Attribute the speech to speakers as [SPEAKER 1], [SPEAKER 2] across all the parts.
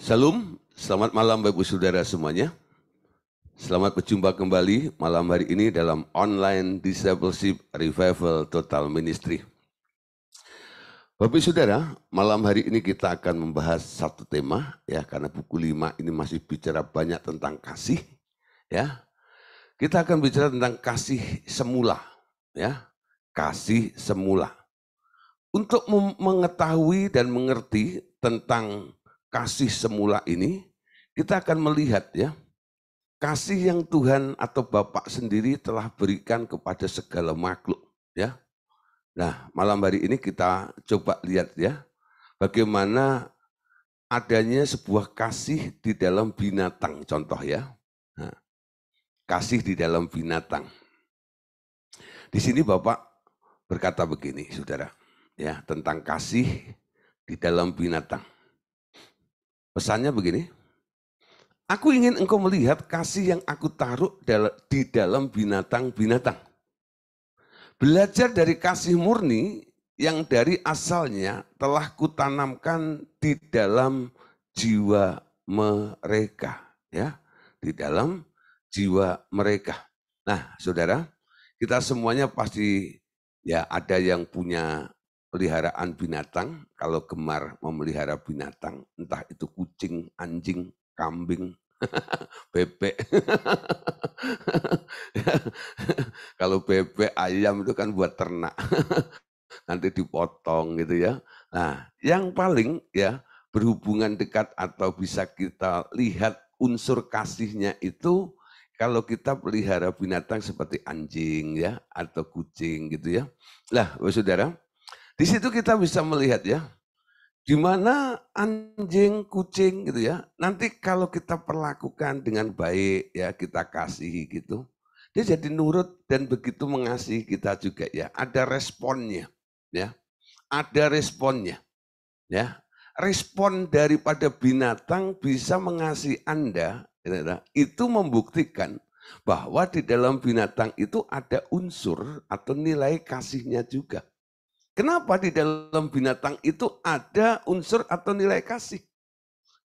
[SPEAKER 1] Salam, selamat malam Bapak Ibu Saudara semuanya. Selamat berjumpa kembali malam hari ini dalam online Discipleship Revival Total Ministry. Bapak Ibu Saudara, malam hari ini kita akan membahas satu tema ya karena buku 5 ini masih bicara banyak tentang kasih ya. Kita akan bicara tentang kasih semula ya. Kasih semula. Untuk mengetahui dan mengerti tentang kasih semula ini, kita akan melihat ya, kasih yang Tuhan atau Bapak sendiri telah berikan kepada segala makhluk ya. Nah, malam hari ini kita coba lihat ya, bagaimana adanya sebuah kasih di dalam binatang contoh ya. Nah, kasih di dalam binatang. Di sini Bapak berkata begini, Saudara, ya, tentang kasih di dalam binatang. Pesannya begini, aku ingin engkau melihat kasih yang aku taruh di dalam binatang-binatang. Belajar dari kasih murni yang dari asalnya telah kutanamkan di dalam jiwa mereka. ya Di dalam jiwa mereka. Nah, saudara, kita semuanya pasti ya ada yang punya peliharaan binatang, kalau gemar memelihara binatang, entah itu kucing, anjing, kambing, bebek. kalau bebek, ayam itu kan buat ternak. Nanti dipotong gitu ya. Nah, yang paling ya berhubungan dekat atau bisa kita lihat unsur kasihnya itu kalau kita pelihara binatang seperti anjing ya atau kucing gitu ya. Lah, saudara, di situ kita bisa melihat ya, di mana anjing, kucing gitu ya. Nanti kalau kita perlakukan dengan baik ya, kita kasih gitu. Dia jadi nurut dan begitu mengasihi kita juga ya. Ada responnya ya. Ada responnya ya. Respon daripada binatang bisa mengasihi Anda itu membuktikan bahwa di dalam binatang itu ada unsur atau nilai kasihnya juga. Kenapa di dalam binatang itu ada unsur atau nilai kasih?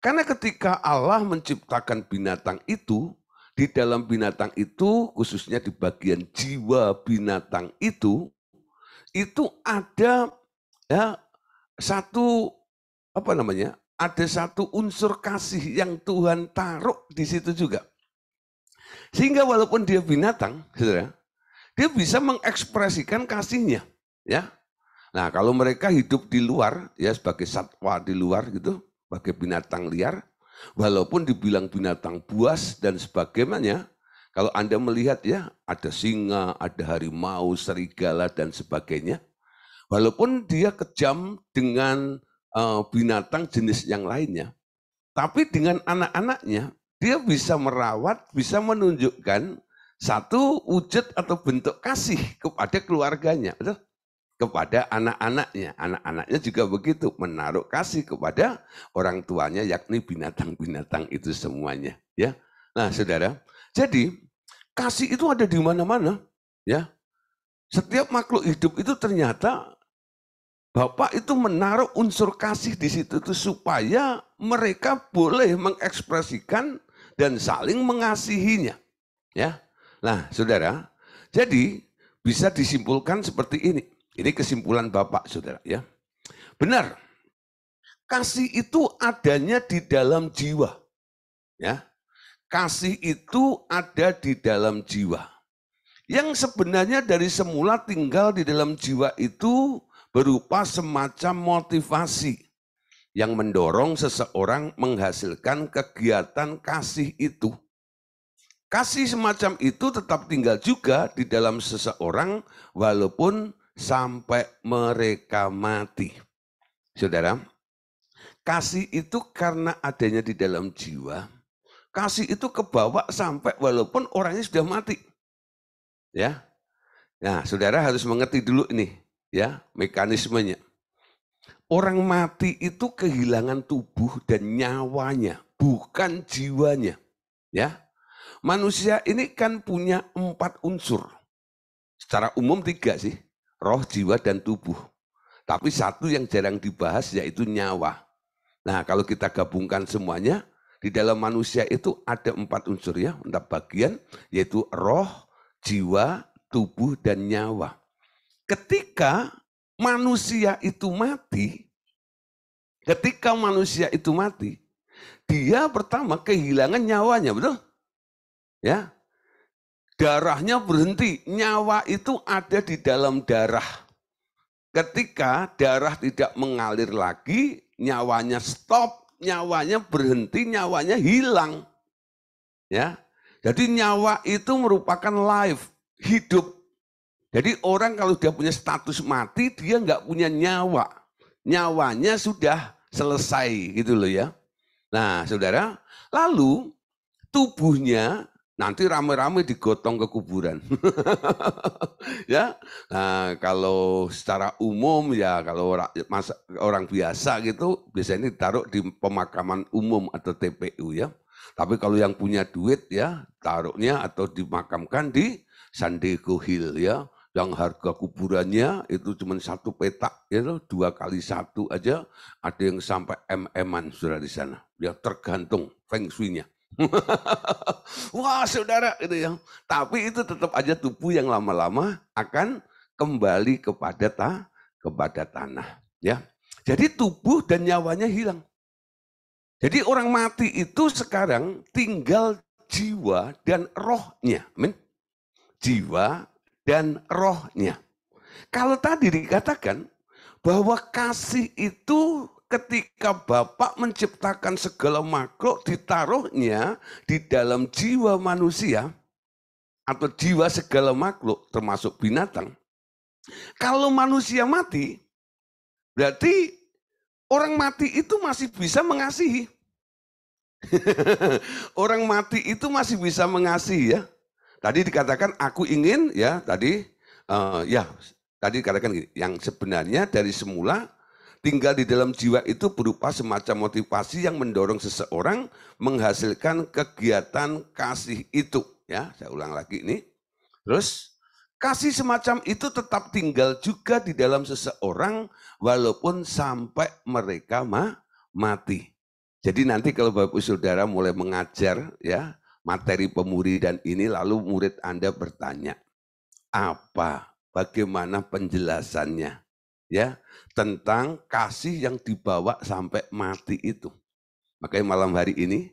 [SPEAKER 1] Karena ketika Allah menciptakan binatang itu, di dalam binatang itu, khususnya di bagian jiwa binatang itu, itu ada ya satu apa namanya? Ada satu unsur kasih yang Tuhan taruh di situ juga. Sehingga walaupun dia binatang, saudara, dia bisa mengekspresikan kasihnya, ya. Nah, kalau mereka hidup di luar, ya sebagai satwa di luar gitu, sebagai binatang liar, walaupun dibilang binatang buas dan sebagainya, kalau Anda melihat ya, ada singa, ada harimau, serigala dan sebagainya, walaupun dia kejam dengan uh, binatang jenis yang lainnya, tapi dengan anak-anaknya dia bisa merawat, bisa menunjukkan satu wujud atau bentuk kasih kepada keluarganya. Betul? kepada anak-anaknya. Anak-anaknya juga begitu, menaruh kasih kepada orang tuanya yakni binatang-binatang itu semuanya, ya. Nah, Saudara, jadi kasih itu ada di mana-mana, ya. Setiap makhluk hidup itu ternyata Bapak itu menaruh unsur kasih di situ itu supaya mereka boleh mengekspresikan dan saling mengasihinya. Ya. Nah, Saudara, jadi bisa disimpulkan seperti ini. Ini kesimpulan Bapak, saudara. ya. Benar, kasih itu adanya di dalam jiwa. ya. Kasih itu ada di dalam jiwa. Yang sebenarnya dari semula tinggal di dalam jiwa itu berupa semacam motivasi yang mendorong seseorang menghasilkan kegiatan kasih itu. Kasih semacam itu tetap tinggal juga di dalam seseorang walaupun sampai mereka mati. Saudara, kasih itu karena adanya di dalam jiwa, kasih itu kebawa sampai walaupun orangnya sudah mati. Ya. Nah, Saudara harus mengerti dulu ini, ya, mekanismenya. Orang mati itu kehilangan tubuh dan nyawanya, bukan jiwanya. Ya. Manusia ini kan punya empat unsur. Secara umum tiga sih roh, jiwa, dan tubuh. Tapi satu yang jarang dibahas yaitu nyawa. Nah kalau kita gabungkan semuanya, di dalam manusia itu ada empat unsur ya, empat bagian, yaitu roh, jiwa, tubuh, dan nyawa. Ketika manusia itu mati, ketika manusia itu mati, dia pertama kehilangan nyawanya, betul? Ya, Darahnya berhenti, nyawa itu ada di dalam darah. Ketika darah tidak mengalir lagi, nyawanya stop, nyawanya berhenti, nyawanya hilang. Ya. Jadi nyawa itu merupakan life, hidup. Jadi orang kalau dia punya status mati, dia nggak punya nyawa. Nyawanya sudah selesai gitu loh ya. Nah saudara, lalu tubuhnya nanti rame-rame digotong ke kuburan. ya, nah, kalau secara umum ya kalau orang, biasa gitu biasanya ditaruh di pemakaman umum atau TPU ya. Tapi kalau yang punya duit ya taruhnya atau dimakamkan di Sandego Hill ya yang harga kuburannya itu cuma satu petak ya you dua kali satu aja ada yang sampai mm-an sudah di sana ya tergantung feng shui-nya Wah saudara itu yang Tapi itu tetap aja tubuh yang lama-lama akan kembali kepada ta, kepada tanah. Ya. Jadi tubuh dan nyawanya hilang. Jadi orang mati itu sekarang tinggal jiwa dan rohnya. Amin. Jiwa dan rohnya. Kalau tadi dikatakan bahwa kasih itu ketika Bapak menciptakan segala makhluk ditaruhnya di dalam jiwa manusia atau jiwa segala makhluk termasuk binatang. Kalau manusia mati, berarti orang mati itu masih bisa mengasihi. orang mati itu masih bisa mengasihi ya. Tadi dikatakan aku ingin ya tadi uh, ya tadi dikatakan gini, yang sebenarnya dari semula tinggal di dalam jiwa itu berupa semacam motivasi yang mendorong seseorang menghasilkan kegiatan kasih itu. Ya, saya ulang lagi ini. Terus, kasih semacam itu tetap tinggal juga di dalam seseorang walaupun sampai mereka ma mati. Jadi nanti kalau Bapak Saudara mulai mengajar ya materi pemuri dan ini lalu murid Anda bertanya, apa, bagaimana penjelasannya? ya tentang kasih yang dibawa sampai mati itu. Makanya malam hari ini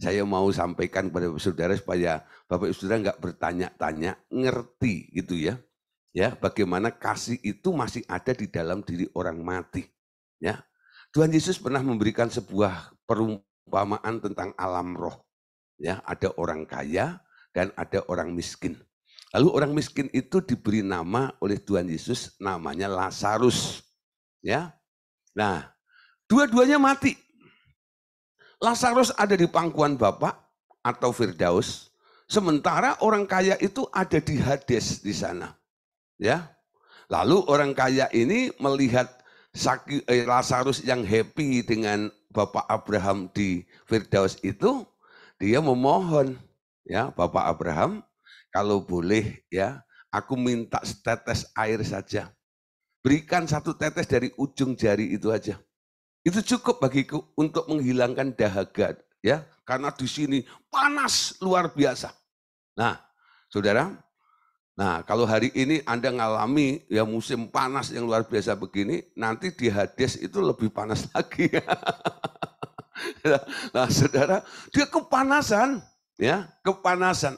[SPEAKER 1] saya mau sampaikan kepada saudara supaya Bapak Ibu Saudara nggak bertanya-tanya, ngerti gitu ya. Ya, bagaimana kasih itu masih ada di dalam diri orang mati. Ya. Tuhan Yesus pernah memberikan sebuah perumpamaan tentang alam roh. Ya, ada orang kaya dan ada orang miskin. Lalu orang miskin itu diberi nama oleh Tuhan Yesus, namanya Lazarus. Ya, Nah, dua-duanya mati. Lazarus ada di pangkuan Bapak atau Firdaus, sementara orang kaya itu ada di Hades di sana. Ya. Lalu orang kaya ini melihat Saki, eh, Lazarus yang happy dengan Bapak Abraham di Firdaus itu, dia memohon, ya, Bapak Abraham, kalau boleh ya, aku minta setetes air saja. Berikan satu tetes dari ujung jari itu aja. Itu cukup bagiku untuk menghilangkan dahaga ya, karena di sini panas luar biasa. Nah, Saudara, nah kalau hari ini Anda ngalami ya musim panas yang luar biasa begini, nanti di hades itu lebih panas lagi. nah, saudara, dia kepanasan, ya, kepanasan.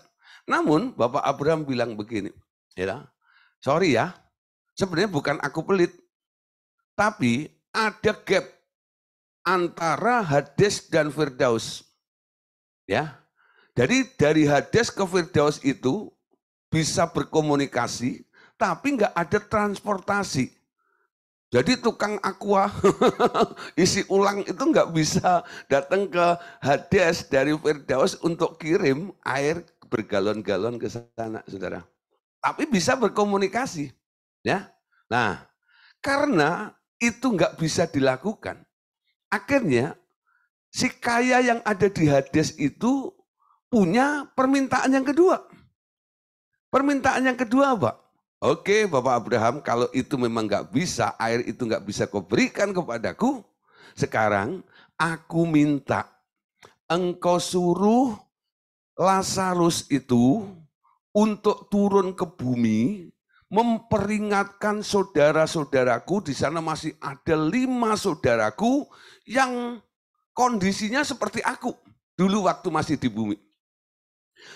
[SPEAKER 1] Namun Bapak Abraham bilang begini, ya, sorry ya, sebenarnya bukan aku pelit, tapi ada gap antara Hades dan Firdaus. Ya. Jadi dari Hades ke Firdaus itu bisa berkomunikasi, tapi nggak ada transportasi. Jadi tukang aqua isi ulang itu nggak bisa datang ke Hades dari Firdaus untuk kirim air bergalon-galon ke sana, saudara. Tapi bisa berkomunikasi, ya. Nah, karena itu nggak bisa dilakukan, akhirnya si kaya yang ada di Hades itu punya permintaan yang kedua. Permintaan yang kedua, Pak. Oke, Bapak Abraham, kalau itu memang nggak bisa, air itu nggak bisa kau berikan kepadaku, sekarang aku minta engkau suruh Lazarus itu untuk turun ke bumi memperingatkan saudara-saudaraku di sana masih ada lima saudaraku yang kondisinya seperti aku dulu waktu masih di bumi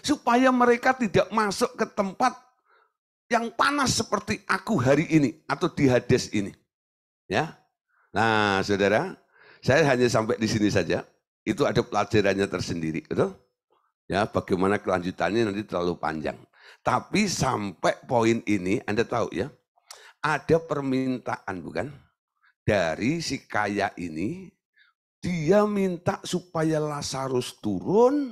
[SPEAKER 1] supaya mereka tidak masuk ke tempat yang panas seperti aku hari ini atau di Hades ini ya nah saudara saya hanya sampai di sini saja itu ada pelajarannya tersendiri betul Ya, bagaimana kelanjutannya nanti terlalu panjang. Tapi sampai poin ini Anda tahu ya, ada permintaan bukan dari si kaya ini dia minta supaya Lazarus turun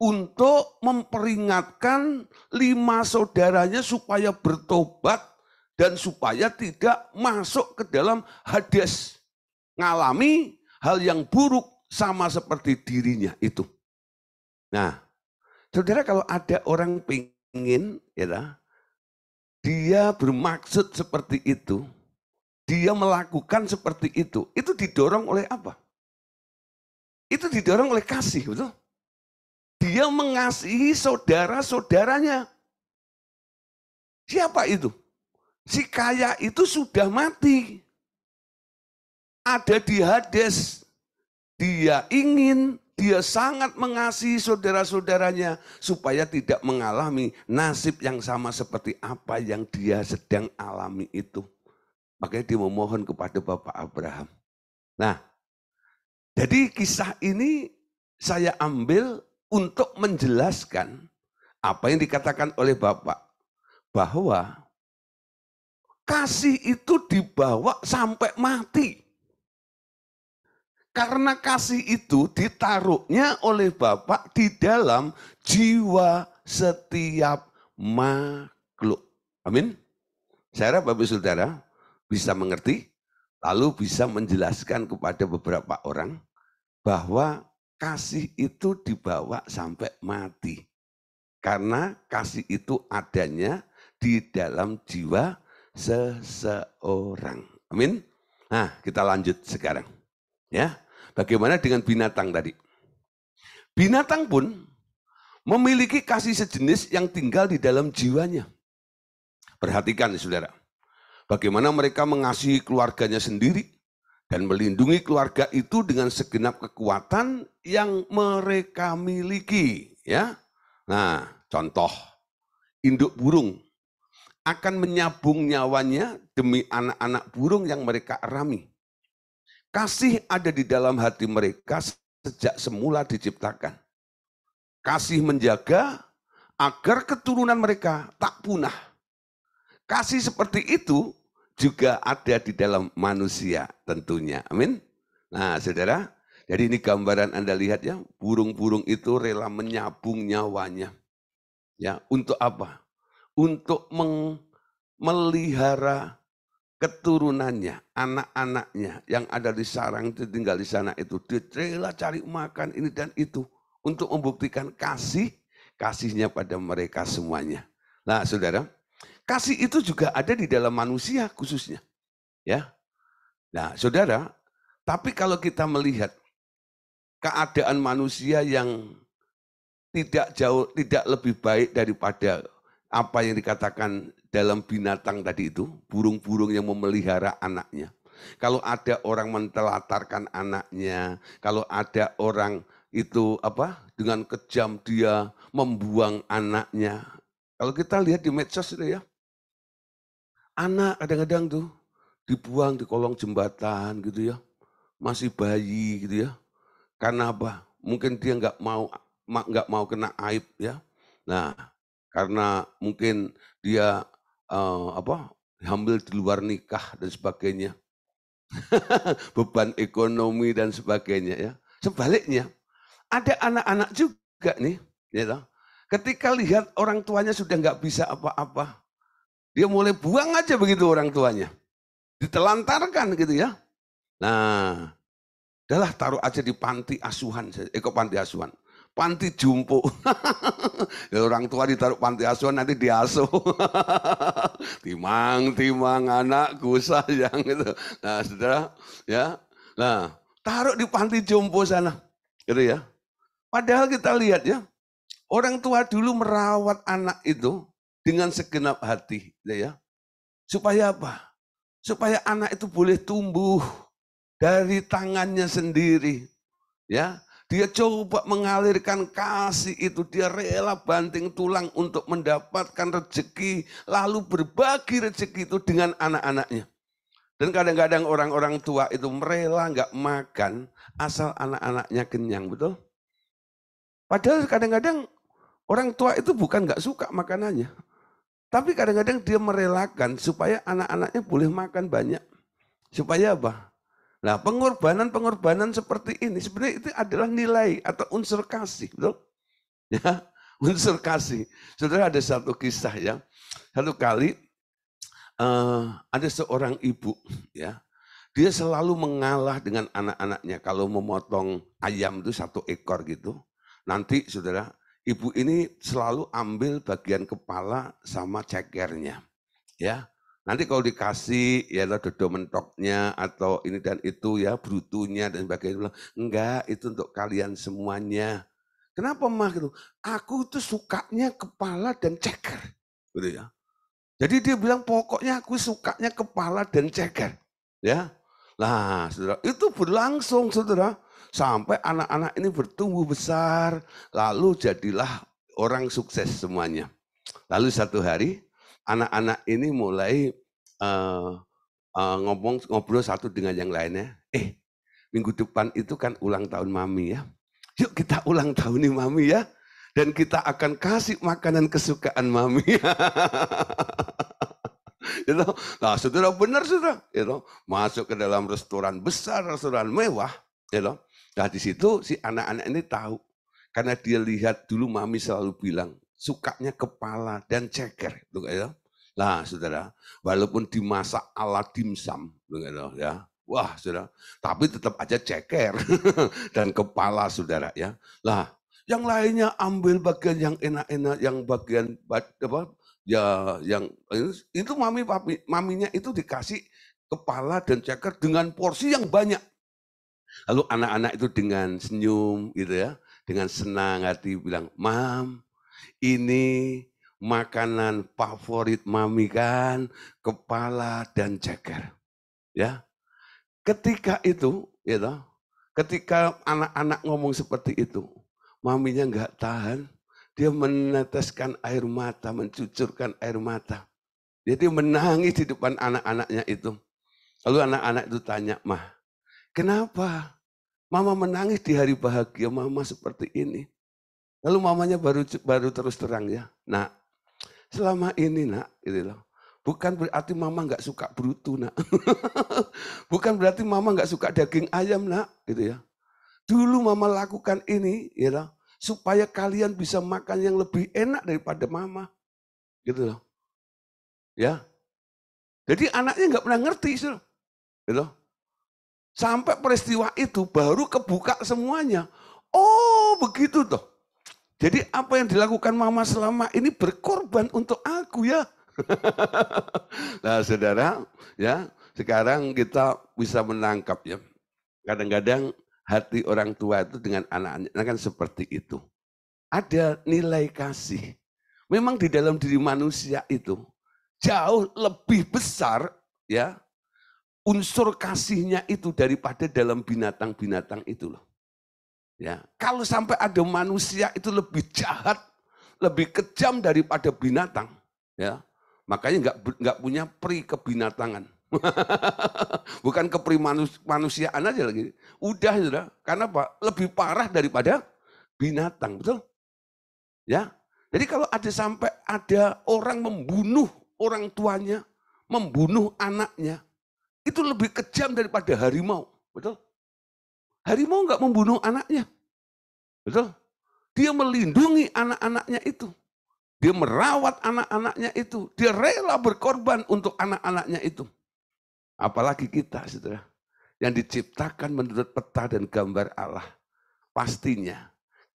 [SPEAKER 1] untuk memperingatkan lima saudaranya supaya bertobat dan supaya tidak masuk ke dalam hades. Ngalami hal yang buruk sama seperti dirinya itu. Nah, saudara kalau ada orang pingin, ya, dia bermaksud seperti itu, dia melakukan seperti itu, itu didorong oleh apa? Itu didorong oleh kasih, betul? Dia mengasihi saudara-saudaranya. Siapa itu? Si kaya itu sudah mati. Ada di Hades. Dia ingin dia sangat mengasihi saudara-saudaranya supaya tidak mengalami nasib yang sama seperti apa yang dia sedang alami itu. Makanya dia memohon kepada Bapak Abraham. Nah, jadi kisah ini saya ambil untuk menjelaskan apa yang dikatakan oleh Bapak. Bahwa kasih itu dibawa sampai mati. Karena kasih itu ditaruhnya oleh Bapak di dalam jiwa setiap makhluk. Amin. Saya harap Bapak Saudara bisa mengerti, lalu bisa menjelaskan kepada beberapa orang bahwa kasih itu dibawa sampai mati. Karena kasih itu adanya di dalam jiwa seseorang. Amin. Nah, kita lanjut sekarang. Ya. Bagaimana dengan binatang tadi? Binatang pun memiliki kasih sejenis yang tinggal di dalam jiwanya. Perhatikan saudara, bagaimana mereka mengasihi keluarganya sendiri dan melindungi keluarga itu dengan segenap kekuatan yang mereka miliki. Ya, Nah, contoh, induk burung akan menyabung nyawanya demi anak-anak burung yang mereka rami. Kasih ada di dalam hati mereka sejak semula diciptakan. Kasih menjaga agar keturunan mereka tak punah. Kasih seperti itu juga ada di dalam manusia tentunya. Amin. Nah, Saudara, jadi ini gambaran Anda lihat ya, burung-burung itu rela menyabung nyawanya. Ya, untuk apa? Untuk meng melihara keturunannya, anak-anaknya yang ada di sarang itu tinggal di sana itu rela cari makan ini dan itu untuk membuktikan kasih kasihnya pada mereka semuanya. Nah, Saudara, kasih itu juga ada di dalam manusia khususnya. Ya. Nah, Saudara, tapi kalau kita melihat keadaan manusia yang tidak jauh tidak lebih baik daripada apa yang dikatakan dalam binatang tadi itu, burung-burung yang memelihara anaknya. Kalau ada orang mentelatarkan anaknya, kalau ada orang itu apa dengan kejam dia membuang anaknya. Kalau kita lihat di medsos itu ya, anak kadang-kadang tuh dibuang di kolong jembatan gitu ya, masih bayi gitu ya. Karena apa? Mungkin dia nggak mau nggak mau kena aib ya. Nah, karena mungkin dia uh, apa hamil di luar nikah dan sebagainya. Beban ekonomi dan sebagainya ya. Sebaliknya, ada anak-anak juga nih, ya you Ketika lihat orang tuanya sudah nggak bisa apa-apa, dia mulai buang aja begitu orang tuanya. Ditelantarkan gitu ya. Nah, adalah taruh aja di panti asuhan, eh kok panti asuhan, panti jumpo. ya orang tua ditaruh panti asuhan nanti diasuh. timang, timang anak gusa yang itu. Nah, Saudara, ya. Nah, taruh di panti jompo sana. Gitu ya. Padahal kita lihat ya, orang tua dulu merawat anak itu dengan segenap hati, gitu ya. Supaya apa? Supaya anak itu boleh tumbuh dari tangannya sendiri. Ya, dia coba mengalirkan kasih itu. Dia rela banting tulang untuk mendapatkan rezeki. Lalu berbagi rezeki itu dengan anak-anaknya. Dan kadang-kadang orang-orang tua itu merela nggak makan asal anak-anaknya kenyang, betul? Padahal kadang-kadang orang tua itu bukan nggak suka makanannya. Tapi kadang-kadang dia merelakan supaya anak-anaknya boleh makan banyak. Supaya apa? Nah pengorbanan-pengorbanan seperti ini sebenarnya itu adalah nilai atau unsur kasih. Betul? Ya, unsur kasih. Saudara ada satu kisah ya. Satu kali uh, ada seorang ibu ya. Dia selalu mengalah dengan anak-anaknya kalau memotong ayam itu satu ekor gitu. Nanti saudara, ibu ini selalu ambil bagian kepala sama cekernya. Ya, Nanti kalau dikasih ya lo dodo mentoknya atau ini dan itu ya brutunya dan sebagainya. Enggak, itu untuk kalian semuanya. Kenapa mah gitu? Aku itu sukanya kepala dan ceker. Gitu ya. Jadi dia bilang pokoknya aku sukanya kepala dan ceker. Ya. Nah, saudara, itu berlangsung saudara sampai anak-anak ini bertumbuh besar lalu jadilah orang sukses semuanya. Lalu satu hari anak-anak ini mulai uh, uh, ngomong ngobrol satu dengan yang lainnya. Eh, minggu depan itu kan ulang tahun mami ya. Yuk kita ulang tahun nih mami ya. Dan kita akan kasih makanan kesukaan mami. Itu, Nah, saudara benar saudara, itu masuk ke dalam restoran besar, restoran mewah, itu. Nah, di situ si anak-anak ini tahu karena dia lihat dulu mami selalu bilang, sukanya kepala dan ceker. Gitu kan, ya. Nah, saudara, walaupun dimasak ala dimsum, gitu kan, ya, wah, saudara, tapi tetap aja ceker dan kepala, saudara, ya. Lah, yang lainnya ambil bagian yang enak-enak, yang bagian apa, ya, yang eh, itu mami papi, maminya itu dikasih kepala dan ceker dengan porsi yang banyak. Lalu anak-anak itu dengan senyum, gitu ya, dengan senang hati bilang, "Mam, ini makanan favorit mami kan kepala dan ceker. Ya. Ketika itu, ya you know, ketika anak-anak ngomong seperti itu, maminya nggak tahan, dia meneteskan air mata, mencucurkan air mata. Jadi menangis di depan anak-anaknya itu. Lalu anak-anak itu tanya, "Mah, kenapa Mama menangis di hari bahagia Mama seperti ini. Lalu mamanya baru baru terus terang ya. Nah, selama ini nak, gitu loh. Bukan berarti mama nggak suka brutu nak. Bukan berarti mama nggak suka daging ayam nak, gitu ya. Dulu mama lakukan ini, ya loh, supaya kalian bisa makan yang lebih enak daripada mama, gitu loh. Ya, jadi anaknya nggak pernah ngerti, gitu loh. Sampai peristiwa itu baru kebuka semuanya. Oh begitu toh. Jadi apa yang dilakukan mama selama ini berkorban untuk aku ya. nah saudara, ya sekarang kita bisa menangkap ya. Kadang-kadang hati orang tua itu dengan anak-anaknya nah, kan seperti itu. Ada nilai kasih. Memang di dalam diri manusia itu jauh lebih besar ya unsur kasihnya itu daripada dalam binatang-binatang itu loh. Ya, kalau sampai ada manusia itu lebih jahat, lebih kejam daripada binatang, ya. Makanya nggak nggak punya pri kebinatangan. Bukan kepri manus, manusiaan aja lagi. Udah sudah, karena apa? Lebih parah daripada binatang, betul? Ya. Jadi kalau ada sampai ada orang membunuh orang tuanya, membunuh anaknya, itu lebih kejam daripada harimau, betul? Harimau nggak membunuh anaknya. Betul? Dia melindungi anak-anaknya itu. Dia merawat anak-anaknya itu. Dia rela berkorban untuk anak-anaknya itu. Apalagi kita, saudara. Yang diciptakan menurut peta dan gambar Allah. Pastinya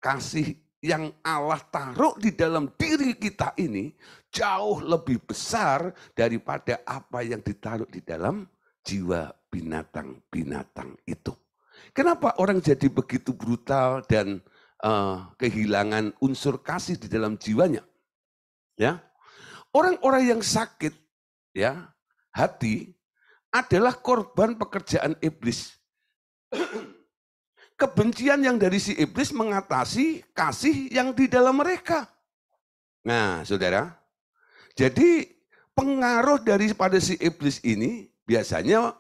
[SPEAKER 1] kasih yang Allah taruh di dalam diri kita ini jauh lebih besar daripada apa yang ditaruh di dalam jiwa binatang-binatang itu. Kenapa orang jadi begitu brutal dan uh, kehilangan unsur kasih di dalam jiwanya? Ya, orang-orang yang sakit, ya hati adalah korban pekerjaan iblis. Kebencian yang dari si iblis mengatasi kasih yang di dalam mereka. Nah, saudara, jadi pengaruh daripada si iblis ini biasanya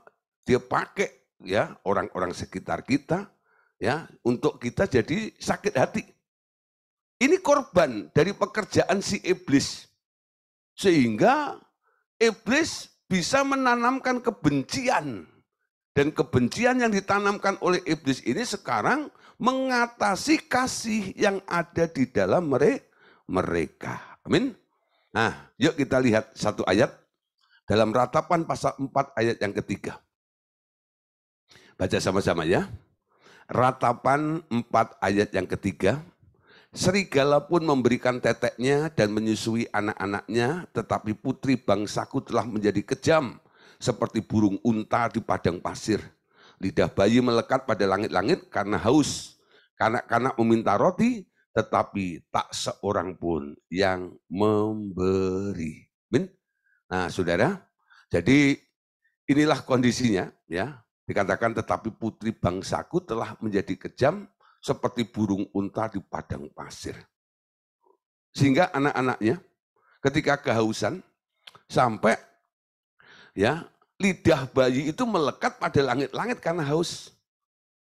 [SPEAKER 1] dia pakai ya orang-orang sekitar kita ya untuk kita jadi sakit hati. Ini korban dari pekerjaan si iblis. Sehingga iblis bisa menanamkan kebencian dan kebencian yang ditanamkan oleh iblis ini sekarang mengatasi kasih yang ada di dalam mereka. Amin. Nah, yuk kita lihat satu ayat dalam ratapan pasal 4 ayat yang ketiga. Baca sama-sama ya. Ratapan 4 ayat yang ketiga. Serigala pun memberikan teteknya dan menyusui anak-anaknya, tetapi putri bangsaku telah menjadi kejam seperti burung unta di padang pasir. Lidah bayi melekat pada langit-langit karena haus. Kanak-kanak meminta roti, tetapi tak seorang pun yang memberi. Nah, saudara, jadi inilah kondisinya ya. Dikatakan tetapi putri bangsaku telah menjadi kejam seperti burung unta di padang pasir. Sehingga anak-anaknya ketika kehausan sampai ya lidah bayi itu melekat pada langit-langit karena haus.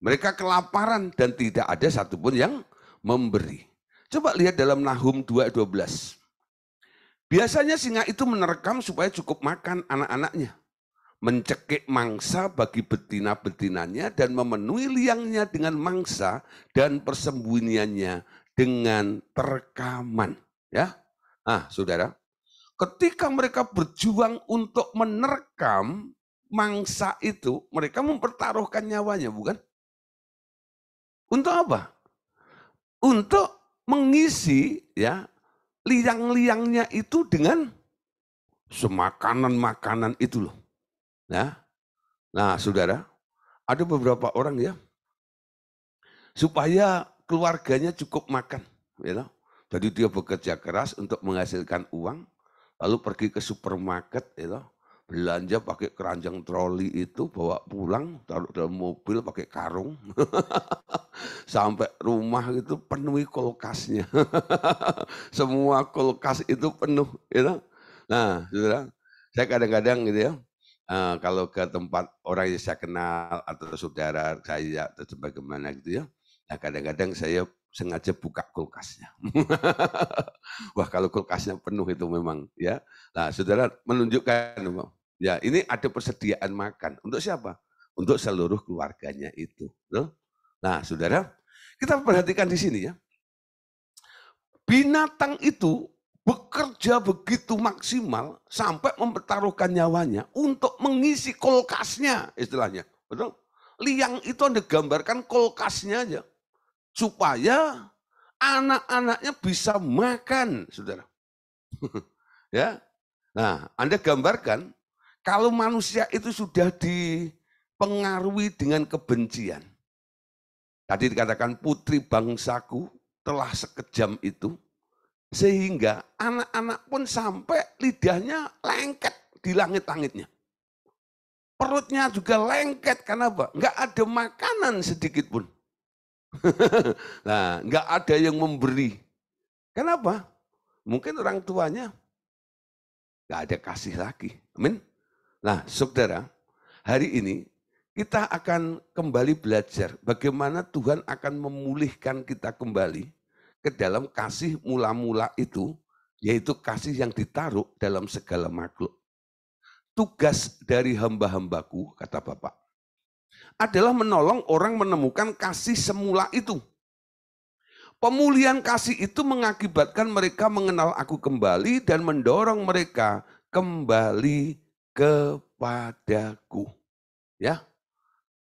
[SPEAKER 1] Mereka kelaparan dan tidak ada satupun yang memberi. Coba lihat dalam Nahum 2:12. Biasanya singa itu menerkam supaya cukup makan anak-anaknya mencekik mangsa bagi betina-betinanya dan memenuhi liangnya dengan mangsa dan persembunyiannya dengan terkaman. Ya, ah saudara, ketika mereka berjuang untuk menerkam mangsa itu, mereka mempertaruhkan nyawanya, bukan? Untuk apa? Untuk mengisi ya liang-liangnya itu dengan semakanan makanan itu loh. Nah, nah saudara, ada beberapa orang ya, supaya keluarganya cukup makan. You ya know? Jadi dia bekerja keras untuk menghasilkan uang, lalu pergi ke supermarket, you ya know? belanja pakai keranjang troli itu bawa pulang taruh dalam mobil pakai karung sampai rumah itu penuhi kulkasnya semua kulkas itu penuh you ya know? nah saudara saya kadang-kadang gitu ya Eh, kalau ke tempat orang yang saya kenal atau saudara saya atau sebagaimana gitu ya. Nah kadang-kadang saya sengaja buka kulkasnya. Wah kalau kulkasnya penuh itu memang ya. Nah saudara menunjukkan ya ini ada persediaan makan untuk siapa? Untuk seluruh keluarganya itu. Nah saudara kita perhatikan di sini ya. Binatang itu bekerja begitu maksimal sampai mempertaruhkan nyawanya untuk mengisi kulkasnya istilahnya. Betul? Liang itu Anda gambarkan kulkasnya aja. Supaya anak-anaknya bisa makan, Saudara. ya. Nah, Anda gambarkan kalau manusia itu sudah dipengaruhi dengan kebencian. Tadi dikatakan putri bangsaku telah sekejam itu sehingga anak-anak pun sampai lidahnya lengket di langit-langitnya. Perutnya juga lengket karena apa? Enggak ada makanan sedikit pun. nah, enggak ada yang memberi. Kenapa? Mungkin orang tuanya enggak ada kasih lagi. Amin. Nah, saudara, hari ini kita akan kembali belajar bagaimana Tuhan akan memulihkan kita kembali ke dalam kasih mula-mula itu, yaitu kasih yang ditaruh dalam segala makhluk. Tugas dari hamba-hambaku, kata Bapak, adalah menolong orang menemukan kasih semula itu. Pemulihan kasih itu mengakibatkan mereka mengenal aku kembali dan mendorong mereka kembali kepadaku. Ya,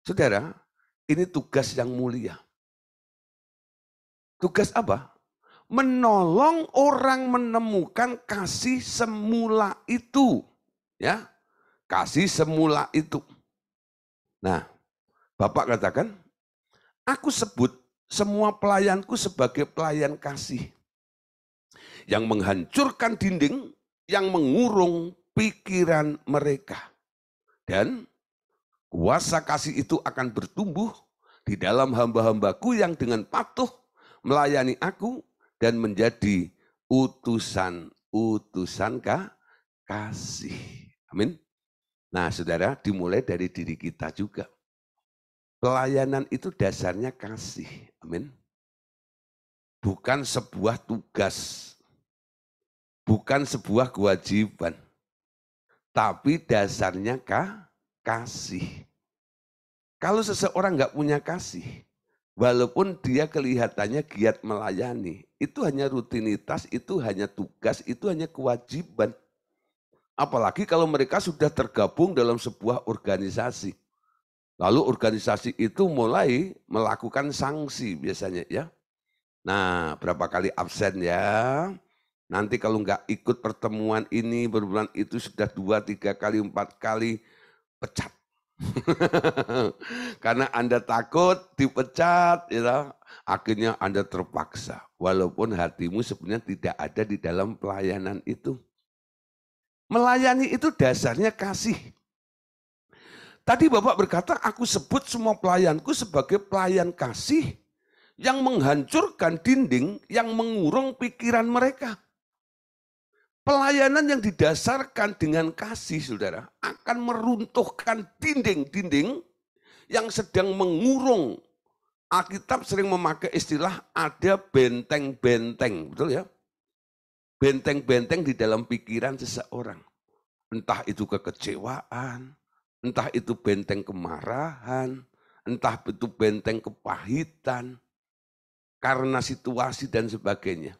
[SPEAKER 1] saudara, ini tugas yang mulia. Tugas apa? menolong orang menemukan kasih semula itu. Ya, kasih semula itu. Nah, Bapak katakan, aku sebut semua pelayanku sebagai pelayan kasih. Yang menghancurkan dinding, yang mengurung pikiran mereka. Dan kuasa kasih itu akan bertumbuh di dalam hamba-hambaku yang dengan patuh melayani aku dan menjadi utusan-utusan kasih. Amin. Nah, saudara, dimulai dari diri kita juga. Pelayanan itu dasarnya kasih. Amin. Bukan sebuah tugas. Bukan sebuah kewajiban. Tapi dasarnya ka, kasih. Kalau seseorang nggak punya kasih, walaupun dia kelihatannya giat melayani, itu hanya rutinitas, itu hanya tugas, itu hanya kewajiban. Apalagi kalau mereka sudah tergabung dalam sebuah organisasi. Lalu organisasi itu mulai melakukan sanksi biasanya ya. Nah, berapa kali absen ya. Nanti kalau nggak ikut pertemuan ini berbulan itu sudah dua, tiga kali, empat kali pecat. Karena Anda takut dipecat, ya. akhirnya Anda terpaksa. Walaupun hatimu sebenarnya tidak ada di dalam pelayanan itu. Melayani itu dasarnya kasih. Tadi Bapak berkata, aku sebut semua pelayanku sebagai pelayan kasih yang menghancurkan dinding yang mengurung pikiran mereka. Pelayanan yang didasarkan dengan kasih, saudara, akan meruntuhkan dinding-dinding yang sedang mengurung Alkitab sering memakai istilah ada benteng-benteng, betul ya? Benteng-benteng di dalam pikiran seseorang. Entah itu kekecewaan, entah itu benteng kemarahan, entah itu benteng kepahitan, karena situasi dan sebagainya.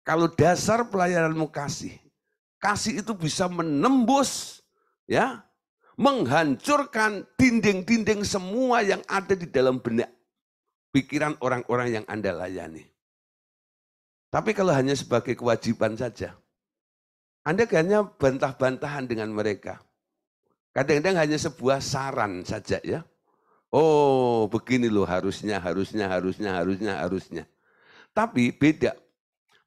[SPEAKER 1] Kalau dasar pelayananmu kasih, kasih itu bisa menembus ya menghancurkan dinding-dinding semua yang ada di dalam benak pikiran orang-orang yang Anda layani. Tapi kalau hanya sebagai kewajiban saja, Anda hanya bantah-bantahan dengan mereka. Kadang-kadang hanya sebuah saran saja ya. Oh, begini loh harusnya, harusnya, harusnya, harusnya, harusnya. Tapi beda.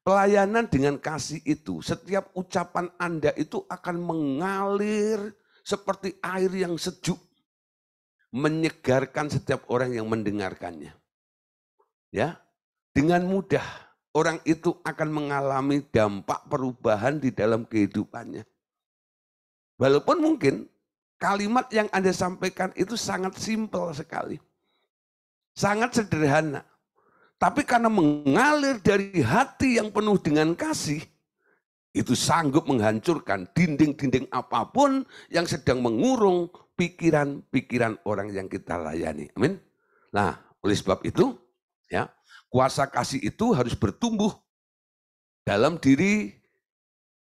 [SPEAKER 1] Pelayanan dengan kasih itu, setiap ucapan Anda itu akan mengalir seperti air yang sejuk, menyegarkan setiap orang yang mendengarkannya ya dengan mudah orang itu akan mengalami dampak perubahan di dalam kehidupannya. Walaupun mungkin kalimat yang Anda sampaikan itu sangat simpel sekali. Sangat sederhana. Tapi karena mengalir dari hati yang penuh dengan kasih, itu sanggup menghancurkan dinding-dinding apapun yang sedang mengurung pikiran-pikiran orang yang kita layani. Amin. Nah, oleh sebab itu, Ya, kuasa kasih itu harus bertumbuh dalam diri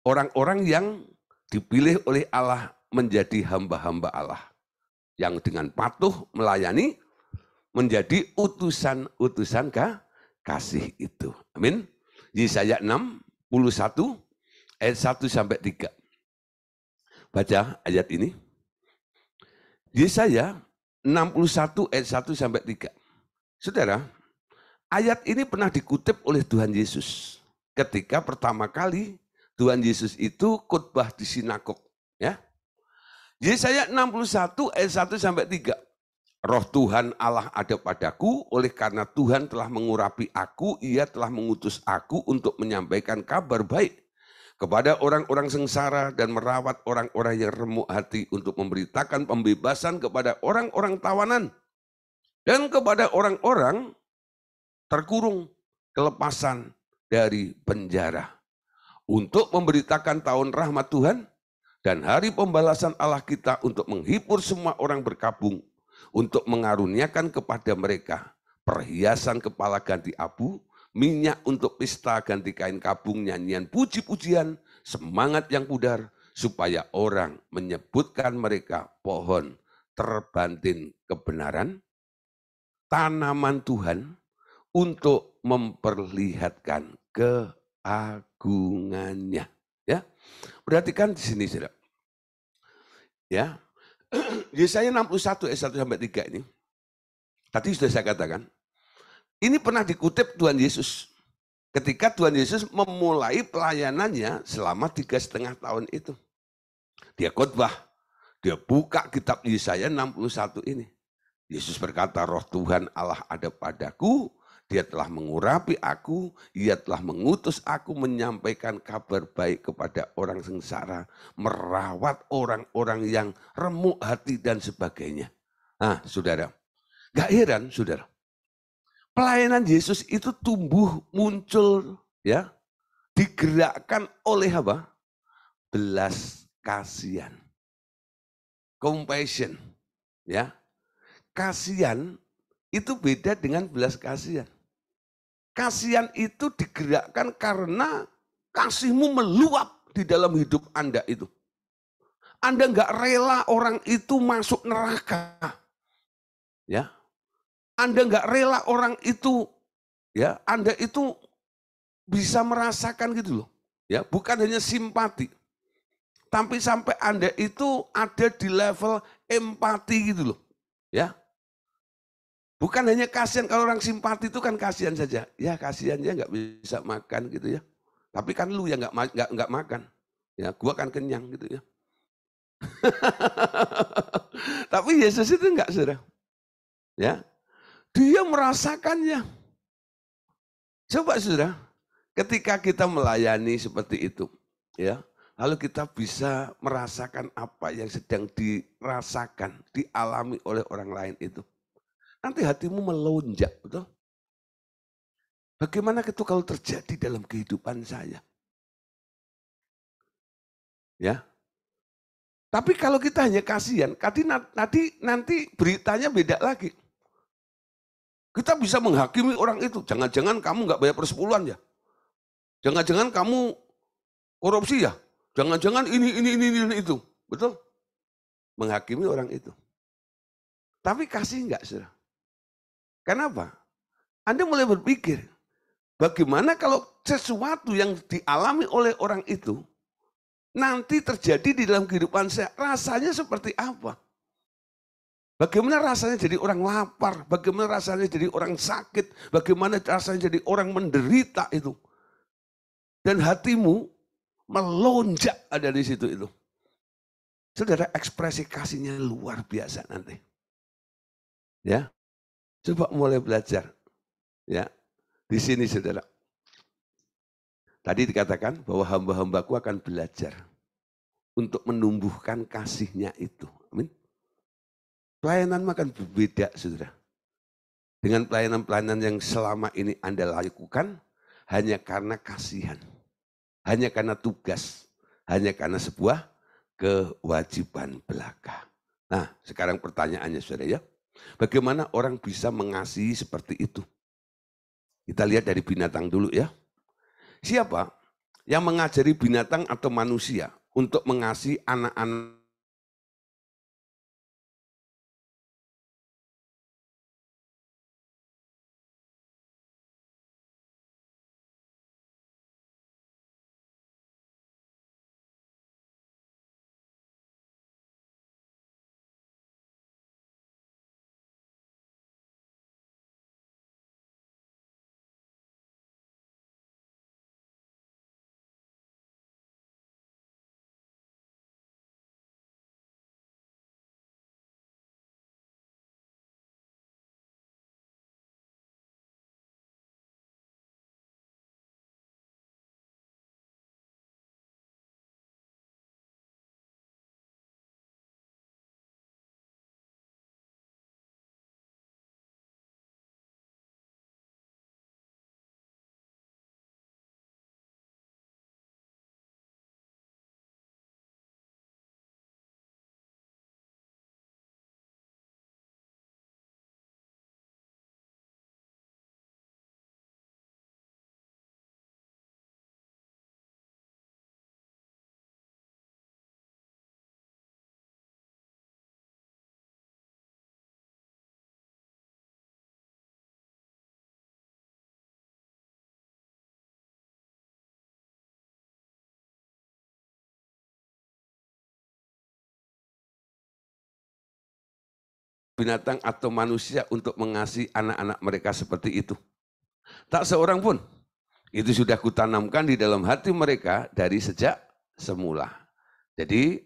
[SPEAKER 1] orang-orang yang dipilih oleh Allah menjadi hamba-hamba Allah yang dengan patuh melayani menjadi utusan-utusan kasih itu. Amin. Yesaya 61 ayat 1 sampai 3. Baca ayat ini. Yesaya 61 ayat 1 sampai 3. Saudara, Ayat ini pernah dikutip oleh Tuhan Yesus ketika pertama kali Tuhan Yesus itu khotbah di sinagog, ya. Yesaya 61 ayat 1 sampai 3. Roh Tuhan Allah ada padaku, oleh karena Tuhan telah mengurapi aku, ia telah mengutus aku untuk menyampaikan kabar baik kepada orang-orang sengsara dan merawat orang-orang yang remuk hati untuk memberitakan pembebasan kepada orang-orang tawanan dan kepada orang-orang terkurung, kelepasan dari penjara. Untuk memberitakan tahun rahmat Tuhan dan hari pembalasan Allah kita untuk menghibur semua orang berkabung, untuk mengaruniakan kepada mereka perhiasan kepala ganti abu, minyak untuk pesta ganti kain kabung, nyanyian puji-pujian, semangat yang pudar, supaya orang menyebutkan mereka pohon terbantin kebenaran, tanaman Tuhan, untuk memperlihatkan keagungannya. Ya, perhatikan di sini saudara. Ya, Yesaya 61 ayat 1 sampai 3 ini. Tadi sudah saya katakan, ini pernah dikutip Tuhan Yesus. Ketika Tuhan Yesus memulai pelayanannya selama tiga setengah tahun itu. Dia khotbah, dia buka kitab Yesaya 61 ini. Yesus berkata, roh Tuhan Allah ada padaku dia telah mengurapi aku, ia telah mengutus aku menyampaikan kabar baik kepada orang sengsara, merawat orang-orang yang remuk hati dan sebagainya. Nah, saudara, gak heran saudara. Pelayanan Yesus itu tumbuh, muncul, ya, digerakkan oleh apa? Belas kasihan. Compassion, ya. Kasihan itu beda dengan belas kasihan. Kasihan itu digerakkan karena kasihmu meluap di dalam hidup Anda itu. Anda nggak rela orang itu masuk neraka. Ya. Anda nggak rela orang itu ya, Anda itu bisa merasakan gitu loh. Ya, bukan hanya simpati. Tapi sampai Anda itu ada di level empati gitu loh. Ya. Bukan hanya kasihan, kalau orang simpati itu kan kasihan saja. Ya kasihan ya nggak bisa makan gitu ya. Tapi kan lu yang nggak nggak makan. Ya gua kan kenyang gitu ya. Tapi Yesus itu nggak sudah. Ya, dia merasakannya. Coba sudah, ketika kita melayani seperti itu, ya, lalu kita bisa merasakan apa yang sedang dirasakan, dialami oleh orang lain itu. Nanti hatimu melonjak, betul? Bagaimana itu kalau terjadi dalam kehidupan saya? Ya. Tapi kalau kita hanya kasihan, nanti, nanti, nanti beritanya beda lagi. Kita bisa menghakimi orang itu. Jangan-jangan kamu nggak bayar persepuluhan ya. Jangan-jangan kamu korupsi ya. Jangan-jangan ini, ini, ini, ini, itu. Betul? Menghakimi orang itu. Tapi kasih nggak, saudara? Kenapa? Anda mulai berpikir, bagaimana kalau sesuatu yang dialami oleh orang itu nanti terjadi di dalam kehidupan saya, rasanya seperti apa? Bagaimana rasanya jadi orang lapar, bagaimana rasanya jadi orang sakit, bagaimana rasanya jadi orang menderita itu. Dan hatimu melonjak ada di situ itu. Saudara ekspresi kasihnya luar biasa nanti. Ya. Coba mulai belajar. Ya, di sini saudara. Tadi dikatakan bahwa hamba-hambaku akan belajar untuk menumbuhkan kasihnya itu. Amin. Pelayanan makan berbeda, saudara. Dengan pelayanan-pelayanan yang selama ini Anda lakukan hanya karena kasihan. Hanya karena tugas. Hanya karena sebuah kewajiban belaka. Nah, sekarang pertanyaannya, saudara ya. Bagaimana orang bisa mengasihi seperti itu? Kita lihat dari binatang dulu ya. Siapa yang mengajari binatang atau manusia untuk mengasihi anak-anak binatang atau manusia untuk mengasihi anak-anak mereka seperti itu. Tak seorang pun. Itu sudah kutanamkan di dalam hati mereka dari sejak semula. Jadi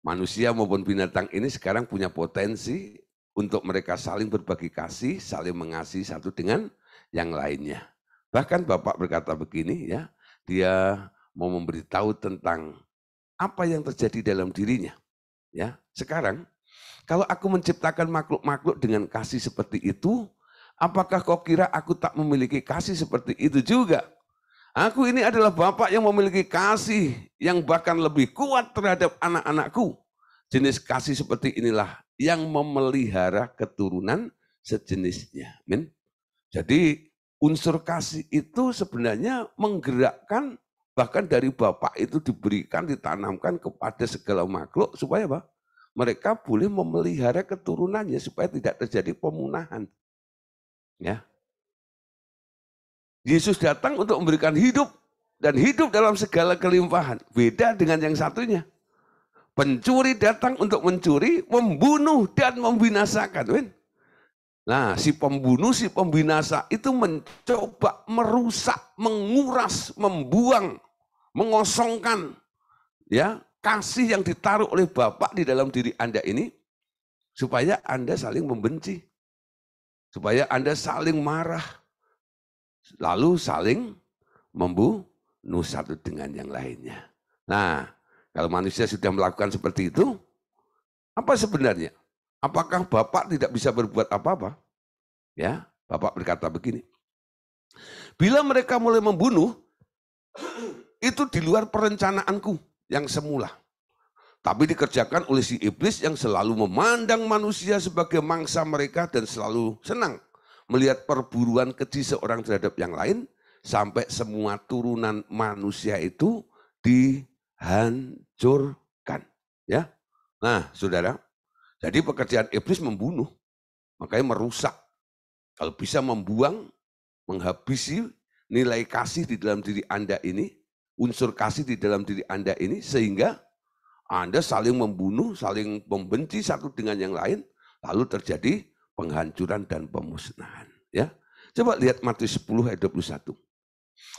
[SPEAKER 1] manusia maupun binatang ini sekarang punya potensi untuk mereka saling berbagi kasih, saling mengasihi satu dengan yang lainnya. Bahkan Bapak berkata begini ya, dia mau memberitahu tentang apa yang terjadi dalam dirinya. Ya, sekarang kalau aku menciptakan makhluk-makhluk dengan kasih seperti itu, apakah kau kira aku tak memiliki kasih seperti itu juga? Aku ini adalah bapak yang memiliki kasih yang bahkan lebih kuat terhadap anak-anakku. Jenis kasih seperti inilah yang memelihara keturunan sejenisnya. Amin. Jadi unsur kasih itu sebenarnya menggerakkan bahkan dari bapak itu diberikan ditanamkan kepada segala makhluk supaya apa? mereka boleh memelihara keturunannya supaya tidak terjadi pemunahan. Ya. Yesus datang untuk memberikan hidup dan hidup dalam segala kelimpahan. Beda dengan yang satunya. Pencuri datang untuk mencuri, membunuh dan membinasakan. Win. Nah, si pembunuh, si pembinasa itu mencoba merusak, menguras, membuang, mengosongkan ya kasih yang ditaruh oleh Bapak di dalam diri Anda ini supaya Anda saling membenci. Supaya Anda saling marah. Lalu saling membunuh satu dengan yang lainnya. Nah, kalau manusia sudah melakukan seperti itu, apa sebenarnya? Apakah Bapak tidak bisa berbuat apa-apa? Ya, Bapak berkata begini. Bila mereka mulai membunuh, itu di luar perencanaanku yang semula. Tapi dikerjakan oleh si iblis yang selalu memandang manusia sebagai mangsa mereka dan selalu senang melihat perburuan keji seorang terhadap yang lain sampai semua turunan manusia itu dihancurkan. Ya, Nah, saudara, jadi pekerjaan iblis membunuh, makanya merusak. Kalau bisa membuang, menghabisi nilai kasih di dalam diri Anda ini, unsur kasih di dalam diri Anda ini sehingga Anda saling membunuh, saling membenci satu dengan yang lain, lalu terjadi penghancuran dan pemusnahan. Ya, Coba lihat Matius 10 ayat 21.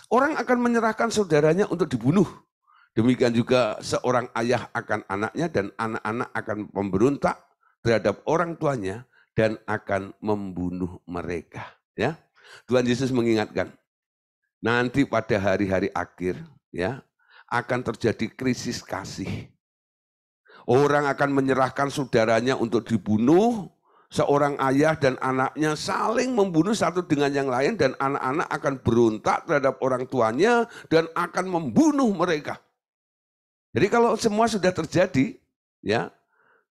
[SPEAKER 1] Orang akan menyerahkan saudaranya untuk dibunuh. Demikian juga seorang ayah akan anaknya dan anak-anak akan memberontak terhadap orang tuanya dan akan membunuh mereka. Ya, Tuhan Yesus mengingatkan, nanti pada hari-hari akhir ya akan terjadi krisis kasih. Orang akan menyerahkan saudaranya untuk dibunuh, seorang ayah dan anaknya saling membunuh satu dengan yang lain dan anak-anak akan berontak terhadap orang tuanya dan akan membunuh mereka. Jadi kalau semua sudah terjadi, ya,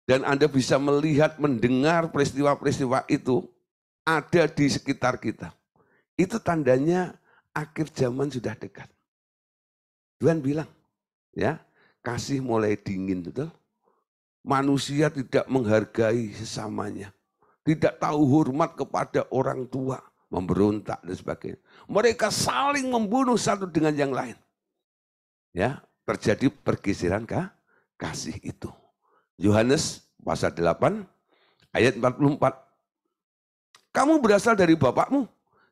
[SPEAKER 1] dan Anda bisa melihat, mendengar peristiwa-peristiwa itu ada di sekitar kita. Itu tandanya akhir zaman sudah dekat. Tuhan bilang, ya, kasih mulai dingin, betul? Manusia tidak menghargai sesamanya. Tidak tahu hormat kepada orang tua, memberontak dan sebagainya. Mereka saling membunuh satu dengan yang lain. Ya, terjadi pergeseran kah? kasih itu. Yohanes pasal 8 ayat 44. Kamu berasal dari bapakmu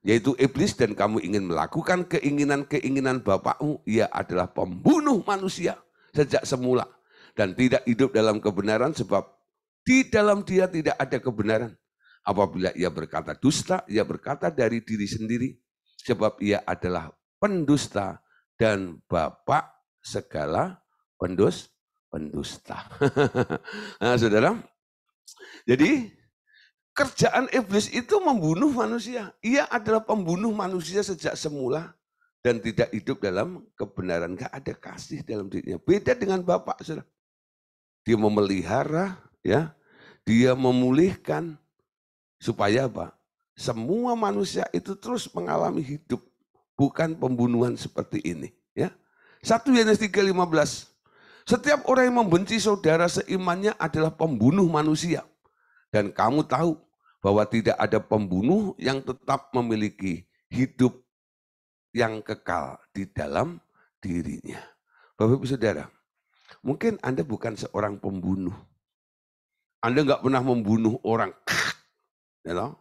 [SPEAKER 1] yaitu iblis dan kamu ingin melakukan keinginan-keinginan bapakmu, ia adalah pembunuh manusia sejak semula dan tidak hidup dalam kebenaran sebab di dalam dia tidak ada kebenaran. Apabila ia berkata dusta, ia berkata dari diri sendiri sebab ia adalah pendusta dan bapak segala pendus pendusta. nah, saudara, jadi kerjaan iblis itu membunuh manusia. Ia adalah pembunuh manusia sejak semula dan tidak hidup dalam kebenaran. Gak ada kasih dalam dirinya. Beda dengan Bapak, saudara. Dia memelihara, ya. Dia memulihkan supaya apa? Semua manusia itu terus mengalami hidup, bukan pembunuhan seperti ini, ya. Satu Yohanes 3:15. Setiap orang yang membenci saudara seimannya adalah pembunuh manusia. Dan kamu tahu bahwa tidak ada pembunuh yang tetap memiliki hidup yang kekal di dalam dirinya. Bapak Ibu Saudara, mungkin Anda bukan seorang pembunuh. Anda nggak pernah membunuh orang you know,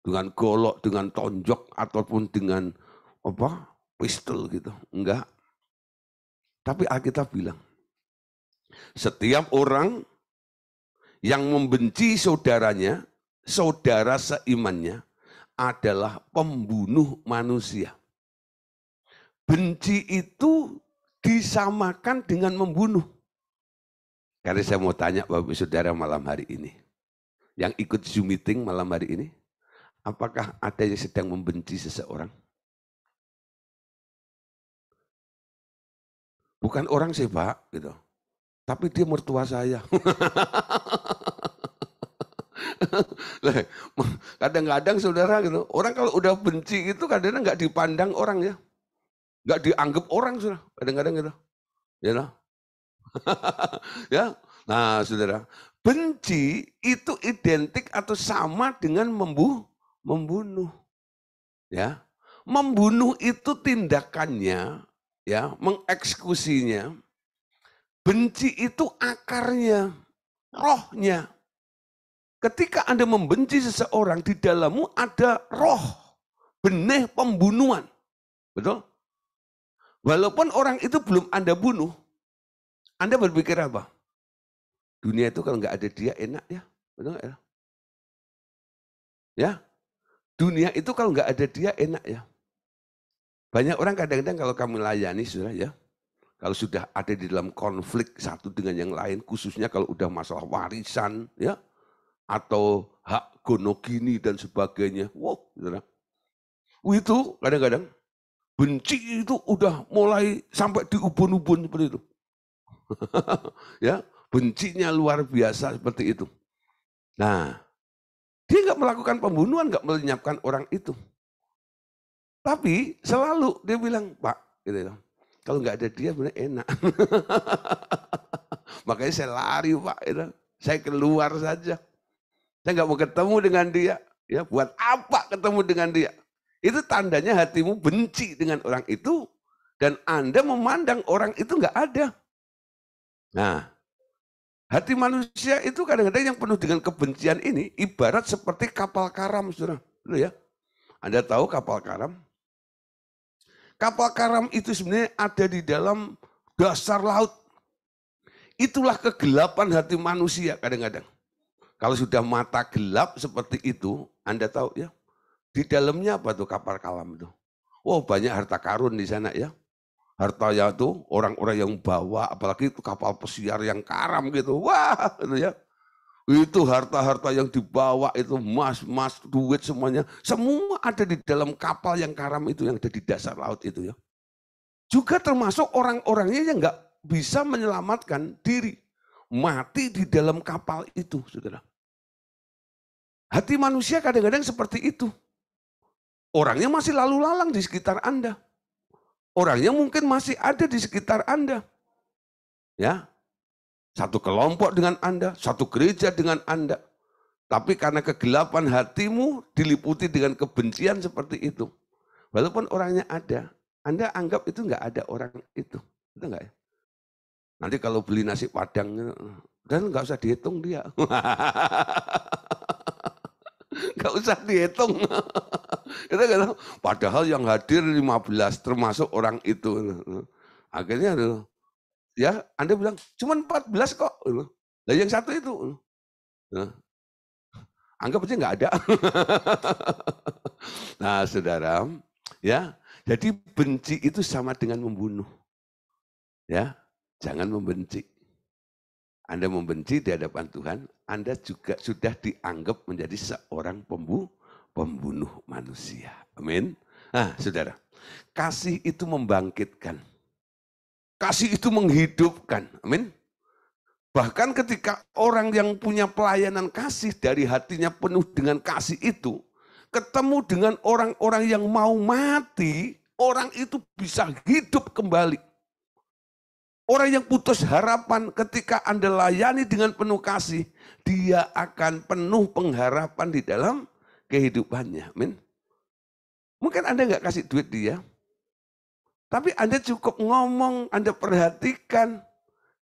[SPEAKER 1] dengan golok, dengan tonjok, ataupun dengan apa pistol gitu. Enggak. Tapi Alkitab bilang, setiap orang yang membenci saudaranya saudara seimannya adalah pembunuh manusia. Benci itu disamakan dengan membunuh. Karena saya mau tanya Bapak Saudara malam hari ini. Yang ikut Zoom meeting malam hari ini. Apakah ada yang sedang membenci seseorang? Bukan orang sih Pak, gitu. Tapi dia mertua saya. Kadang-kadang saudara gitu, orang kalau udah benci itu kadang-kadang nggak dipandang orang ya. Nggak dianggap orang sudah, kadang-kadang gitu. Ya you know? ya. Nah, saudara, benci itu identik atau sama dengan membu membunuh. Ya. Membunuh itu tindakannya, ya, mengeksekusinya. Benci itu akarnya, rohnya. Ketika Anda membenci seseorang, di dalammu ada roh, benih pembunuhan. Betul? Walaupun orang itu belum Anda bunuh, Anda berpikir apa? Dunia itu kalau nggak ada dia enak ya. Betul ya? Ya, dunia itu kalau nggak ada dia enak ya. Banyak orang kadang-kadang kalau kamu layani sudah ya, kalau sudah ada di dalam konflik satu dengan yang lain, khususnya kalau udah masalah warisan, ya, atau hak gonogini dan sebagainya. Wow, saudara. Gitu kan. Itu kadang-kadang benci itu udah mulai sampai di ubun ubun seperti itu. ya, bencinya luar biasa seperti itu. Nah, dia nggak melakukan pembunuhan, nggak melenyapkan orang itu. Tapi selalu dia bilang, Pak, gitu, gitu. kalau nggak ada dia benar enak. Makanya saya lari, Pak. Gitu. Saya keluar saja. Saya nggak mau ketemu dengan dia. Ya, buat apa ketemu dengan dia? Itu tandanya hatimu benci dengan orang itu dan Anda memandang orang itu nggak ada. Nah, hati manusia itu kadang-kadang yang penuh dengan kebencian ini ibarat seperti kapal karam, saudara. Lu ya, Anda tahu kapal karam? Kapal karam itu sebenarnya ada di dalam dasar laut. Itulah kegelapan hati manusia kadang-kadang. Kalau sudah mata gelap seperti itu, Anda tahu ya, di dalamnya apa tuh kapal kalam itu? Oh banyak harta karun di sana ya. Harta ya tuh orang-orang yang bawa, apalagi itu kapal pesiar yang karam gitu. Wah gitu ya. Itu harta-harta yang dibawa itu emas-emas, duit semuanya. Semua ada di dalam kapal yang karam itu, yang ada di dasar laut itu ya. Juga termasuk orang-orangnya yang nggak bisa menyelamatkan diri. Mati di dalam kapal itu, saudara. Hati manusia kadang-kadang seperti itu. Orangnya masih lalu lalang di sekitar Anda. Orangnya mungkin masih ada di sekitar Anda. Ya. Satu kelompok dengan Anda, satu gereja dengan Anda. Tapi karena kegelapan hatimu diliputi dengan kebencian seperti itu. Walaupun orangnya ada, Anda anggap itu enggak ada orang itu. Itu enggak ya? Nanti kalau beli nasi padang, dan enggak usah dihitung dia. Gak usah dihitung. Kita kata, Padahal yang hadir 15 termasuk orang itu. Akhirnya ya Anda bilang cuman 14 kok. Lah yang satu itu. Nah, anggap aja nggak ada. nah, saudara, ya. Jadi benci itu sama dengan membunuh. Ya, jangan membenci. Anda membenci di hadapan Tuhan, Anda juga sudah dianggap menjadi seorang pembu, pembunuh manusia. Amin. Nah, saudara, kasih itu membangkitkan. Kasih itu menghidupkan. Amin. Bahkan ketika orang yang punya pelayanan kasih dari hatinya penuh dengan kasih itu, ketemu dengan orang-orang yang mau mati, orang itu bisa hidup kembali Orang yang putus harapan ketika Anda layani dengan penuh kasih, dia akan penuh pengharapan di dalam kehidupannya. Amin. Mungkin Anda nggak kasih duit dia, tapi Anda cukup ngomong, Anda perhatikan,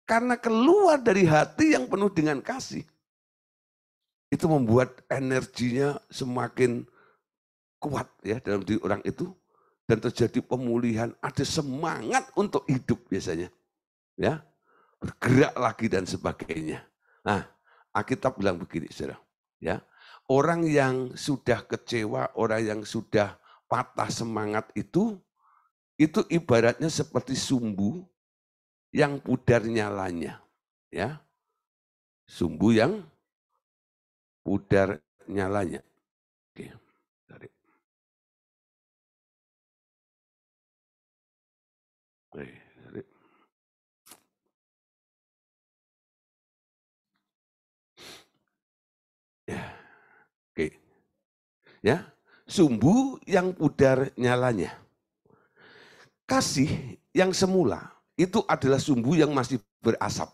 [SPEAKER 1] karena keluar dari hati yang penuh dengan kasih, itu membuat energinya semakin kuat ya dalam diri orang itu dan terjadi pemulihan, ada semangat untuk hidup biasanya ya bergerak lagi dan sebagainya. Nah, Alkitab bilang begini, saudara, ya orang yang sudah kecewa, orang yang sudah patah semangat itu, itu ibaratnya seperti sumbu yang pudar nyalanya, ya sumbu yang pudar nyalanya. Oke, Oke. Ya. Oke. Ya, sumbu yang pudar nyalanya. Kasih yang semula itu adalah sumbu yang masih berasap.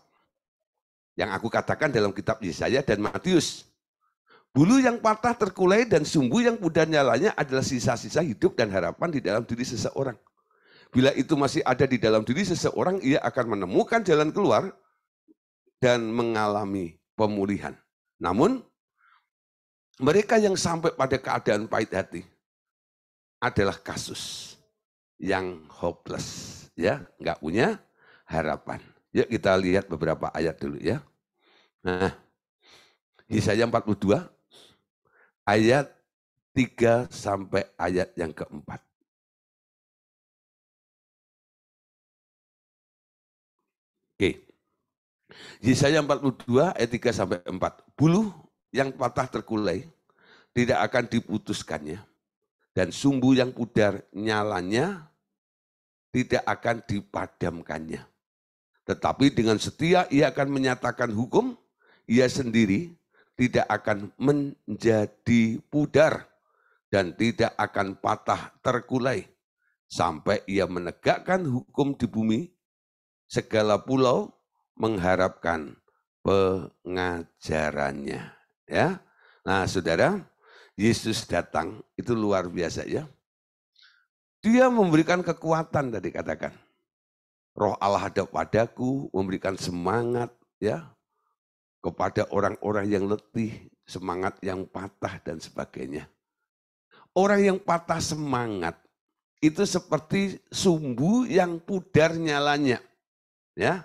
[SPEAKER 1] Yang aku katakan dalam kitab Yesaya dan Matius. Bulu yang patah terkulai dan sumbu yang pudar nyalanya adalah sisa-sisa hidup dan harapan di dalam diri seseorang. Bila itu masih ada di dalam diri seseorang, ia akan menemukan jalan keluar dan mengalami pemulihan. Namun, mereka yang sampai pada keadaan pahit hati adalah kasus yang hopeless, ya, nggak punya harapan. Yuk kita lihat beberapa ayat dulu ya. Nah, Yesaya 42 ayat 3 sampai ayat yang keempat. Oke. Yesaya 42 ayat 3 sampai 4. Bulu yang patah terkulai tidak akan diputuskannya. Dan sumbu yang pudar nyalanya tidak akan dipadamkannya. Tetapi dengan setia ia akan menyatakan hukum, ia sendiri tidak akan menjadi pudar dan tidak akan patah terkulai sampai ia menegakkan hukum di bumi segala pulau mengharapkan pengajarannya. Ya. Nah, Saudara, Yesus datang itu luar biasa ya. Dia memberikan kekuatan tadi katakan. Roh Allah ada padaku, memberikan semangat ya kepada orang-orang yang letih, semangat yang patah dan sebagainya. Orang yang patah semangat itu seperti sumbu yang pudar nyalanya. Ya.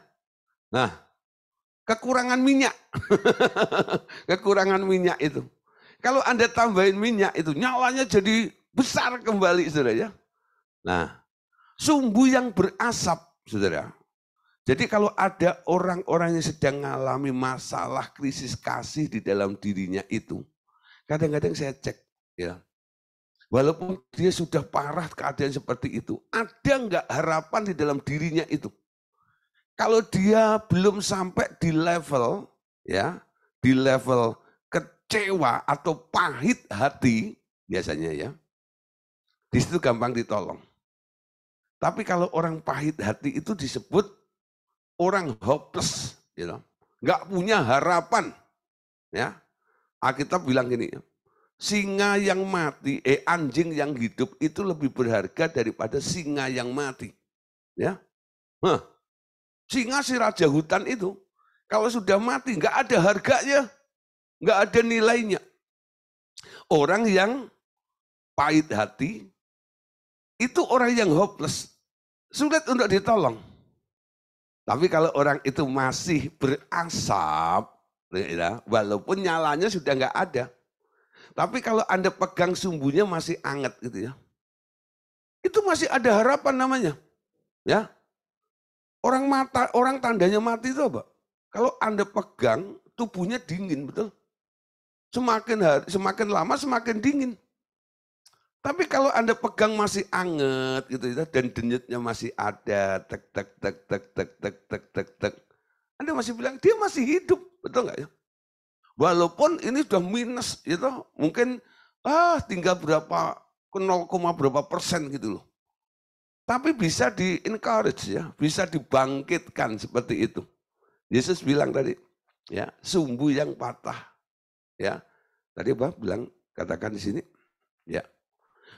[SPEAKER 1] Nah, kekurangan minyak. kekurangan minyak itu. Kalau Anda tambahin minyak itu, nyawanya jadi besar kembali, saudara ya. Nah, sumbu yang berasap, saudara. Jadi kalau ada orang-orang yang sedang mengalami masalah krisis kasih di dalam dirinya itu, kadang-kadang saya cek, ya. Walaupun dia sudah parah keadaan seperti itu, ada enggak harapan di dalam dirinya itu? Kalau dia belum sampai di level ya, di level kecewa atau pahit hati biasanya ya. Di situ gampang ditolong. Tapi kalau orang pahit hati itu disebut orang hopeless, you know. Nggak punya harapan. Ya. Alkitab bilang gini, singa yang mati, eh anjing yang hidup itu lebih berharga daripada singa yang mati. Ya, Hah. Singa si raja hutan itu kalau sudah mati nggak ada harganya, nggak ada nilainya. Orang yang pahit hati itu orang yang hopeless, sulit untuk ditolong. Tapi kalau orang itu masih berasap, ya, walaupun nyalanya sudah nggak ada, tapi kalau Anda pegang sumbunya masih anget gitu ya. Itu masih ada harapan namanya. Ya. Orang mata, orang tandanya mati itu apa? Kalau Anda pegang, tubuhnya dingin, betul? Semakin hari, semakin lama semakin dingin. Tapi kalau Anda pegang masih anget gitu ya dan denyutnya masih ada, tek tek tek tek tek tek tek tek tek. Anda masih bilang dia masih hidup, betul nggak ya? Walaupun ini sudah minus gitu, mungkin ah tinggal berapa 0, berapa persen gitu loh. Tapi bisa di-encourage ya, bisa dibangkitkan seperti itu. Yesus bilang tadi, ya, sumbu yang patah. Ya. Tadi Bapak bilang katakan di sini, ya.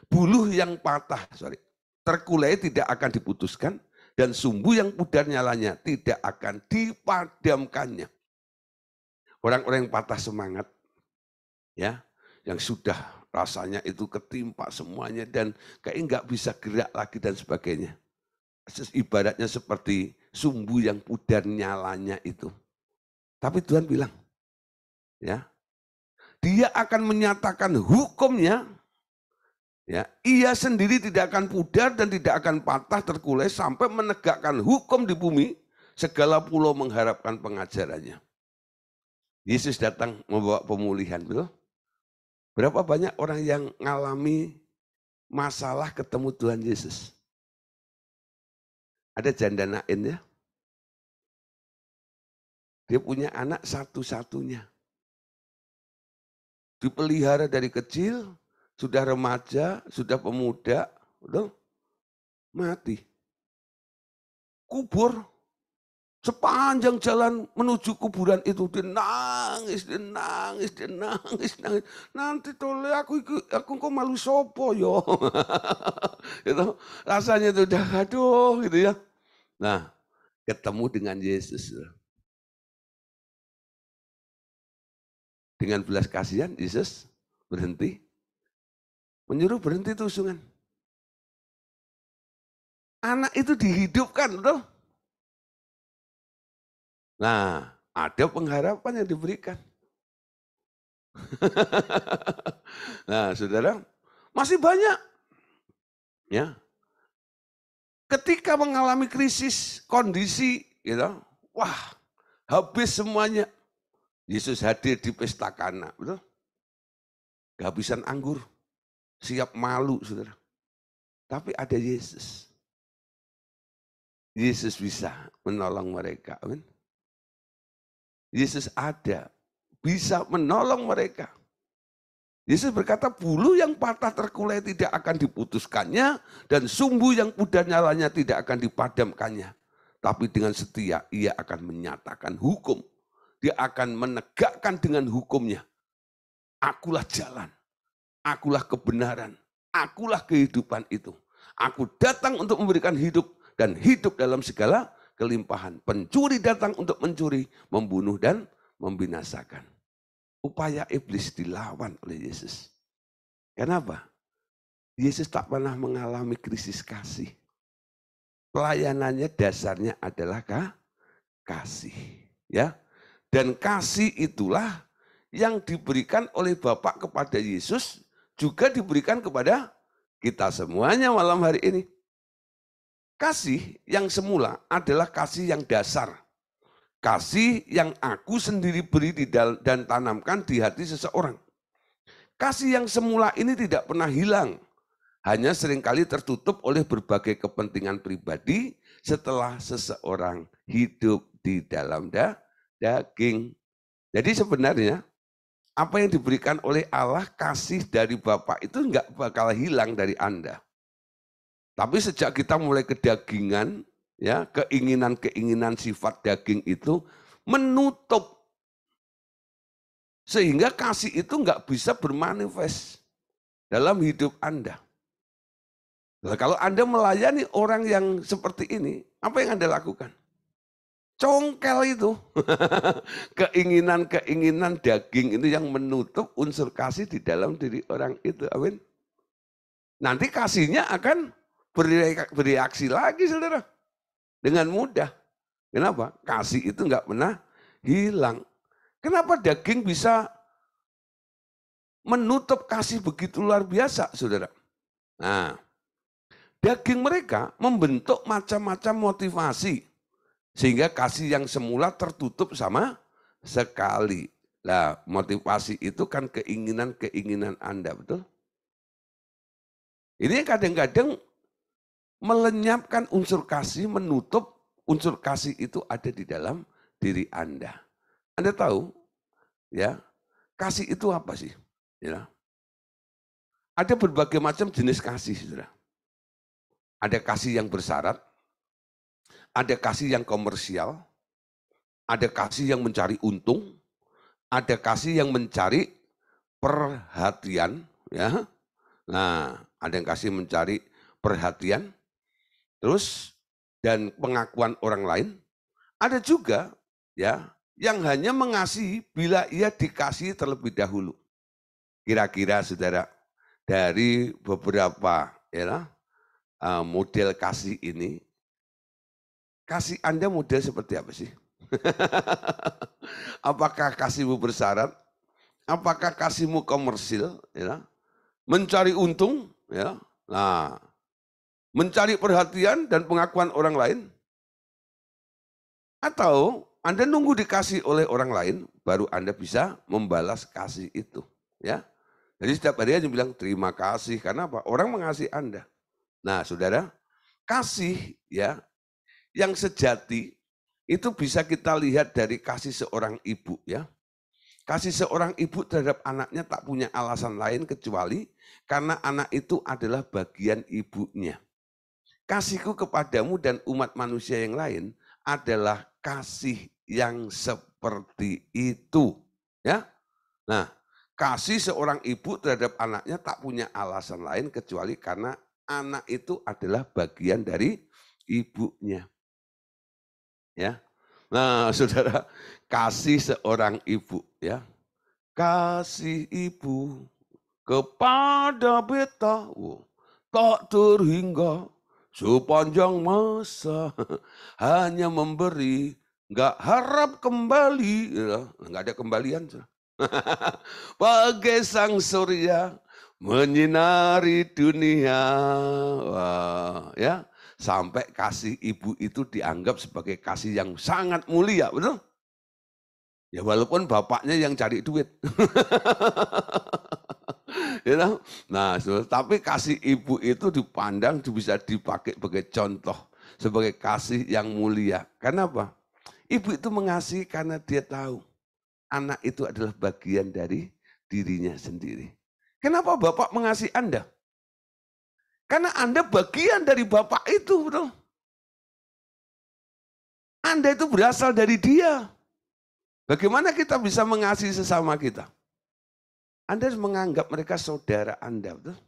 [SPEAKER 1] Buluh yang patah, sorry. Terkulai tidak akan diputuskan dan sumbu yang pudar nyalanya tidak akan dipadamkannya. Orang-orang yang patah semangat, ya, yang sudah rasanya itu ketimpa semuanya dan kayak nggak bisa gerak lagi dan sebagainya. Ibaratnya seperti sumbu yang pudar nyalanya itu. Tapi Tuhan bilang, ya, dia akan menyatakan hukumnya, ya, ia sendiri tidak akan pudar dan tidak akan patah terkulai sampai menegakkan hukum di bumi, segala pulau mengharapkan pengajarannya. Yesus datang membawa pemulihan, betul? Berapa banyak orang yang mengalami masalah ketemu Tuhan Yesus? Ada janda Nain ya. Dia punya anak satu-satunya. Dipelihara dari kecil, sudah remaja, sudah pemuda, udah mati. Kubur Sepanjang jalan menuju kuburan itu dia nangis, dia nangis, dia nangis, nangis. Nanti tole aku aku kok malu sopo yo. itu rasanya itu dah aduh gitu ya. Nah, ketemu dengan Yesus. Dengan belas kasihan Yesus berhenti menyuruh berhenti tusungan. Anak itu dihidupkan, betul? Nah, ada pengharapan yang diberikan. nah, saudara, masih banyak. Ya. Ketika mengalami krisis kondisi, gitu, wah, habis semuanya. Yesus hadir di pesta kana, betul? Kehabisan anggur, siap malu, saudara. Tapi ada Yesus. Yesus bisa menolong mereka, amin. Yesus ada, bisa menolong mereka. Yesus berkata, bulu yang patah terkulai tidak akan diputuskannya, dan sumbu yang udah nyalanya tidak akan dipadamkannya. Tapi dengan setia, ia akan menyatakan hukum. Dia akan menegakkan dengan hukumnya. Akulah jalan, akulah kebenaran, akulah kehidupan itu. Aku datang untuk memberikan hidup, dan hidup dalam segala kelimpahan. Pencuri datang untuk mencuri, membunuh dan membinasakan. Upaya iblis dilawan oleh Yesus. Kenapa? Yesus tak pernah mengalami krisis kasih. Pelayanannya dasarnya adalah kasih, ya. Dan kasih itulah yang diberikan oleh Bapak kepada Yesus juga diberikan kepada kita semuanya malam hari ini. Kasih yang semula adalah kasih yang dasar. Kasih yang aku sendiri beri dan tanamkan di hati seseorang. Kasih yang semula ini tidak pernah hilang, hanya seringkali tertutup oleh berbagai kepentingan pribadi setelah seseorang hidup di dalam da daging. Jadi sebenarnya apa yang diberikan oleh Allah kasih dari Bapak itu enggak bakal hilang dari Anda. Tapi sejak kita mulai kedagingan, ya keinginan-keinginan sifat daging itu menutup sehingga kasih itu nggak bisa bermanifest dalam hidup Anda. Nah, kalau Anda melayani orang yang seperti ini, apa yang Anda lakukan? Congkel itu. Keinginan-keinginan daging itu yang menutup unsur kasih di dalam diri orang itu. Amin. Nanti kasihnya akan bereaksi lagi saudara. Dengan mudah. Kenapa? Kasih itu nggak pernah hilang. Kenapa daging bisa menutup kasih begitu luar biasa, saudara? Nah, daging mereka membentuk macam-macam motivasi. Sehingga kasih yang semula tertutup sama sekali. Nah, motivasi itu kan keinginan-keinginan Anda, betul? Ini kadang-kadang Melenyapkan unsur kasih, menutup unsur kasih itu ada di dalam diri Anda. Anda tahu, ya, kasih itu apa sih? Ya. Ada berbagai macam jenis kasih, saudara. Ada kasih yang bersyarat, ada kasih yang komersial, ada kasih yang mencari untung, ada kasih yang mencari perhatian, ya. Nah, ada yang kasih mencari perhatian, Terus dan pengakuan orang lain. Ada juga ya yang hanya mengasihi bila ia dikasih terlebih dahulu. Kira-kira saudara dari beberapa ya eh, model kasih ini kasih Anda model seperti apa sih? Apakah kasihmu bersyarat? Apakah kasihmu komersil? Ya? Mencari untung? Ya? Nah, mencari perhatian dan pengakuan orang lain? Atau Anda nunggu dikasih oleh orang lain baru Anda bisa membalas kasih itu, ya? Jadi setiap hari aja bilang terima kasih karena apa? Orang mengasihi Anda. Nah, Saudara, kasih ya yang sejati itu bisa kita lihat dari kasih seorang ibu ya. Kasih seorang ibu terhadap anaknya tak punya alasan lain kecuali karena anak itu adalah bagian ibunya. Kasihku kepadamu dan umat manusia yang lain adalah kasih yang seperti itu. Ya. Nah, kasih seorang ibu terhadap anaknya tak punya alasan lain kecuali karena anak itu adalah bagian dari ibunya. Ya. Nah, Saudara, kasih seorang ibu ya. Kasih ibu kepada beta oh, tak terhingga Sepanjang masa hanya memberi, nggak harap kembali, ya, nggak ada kembalian. Bagai sang surya menyinari dunia, Wah, ya sampai kasih ibu itu dianggap sebagai kasih yang sangat mulia, betul? Ya walaupun bapaknya yang cari duit. you know? Nah, tapi kasih ibu itu dipandang bisa dipakai sebagai contoh, sebagai kasih yang mulia. Kenapa? Ibu itu mengasihi karena dia tahu anak itu adalah bagian dari dirinya sendiri. Kenapa Bapak mengasihi Anda? Karena Anda bagian dari Bapak itu, bro. Anda itu berasal dari dia. Bagaimana kita bisa mengasihi sesama kita? Anda harus menganggap mereka saudara Anda, betul?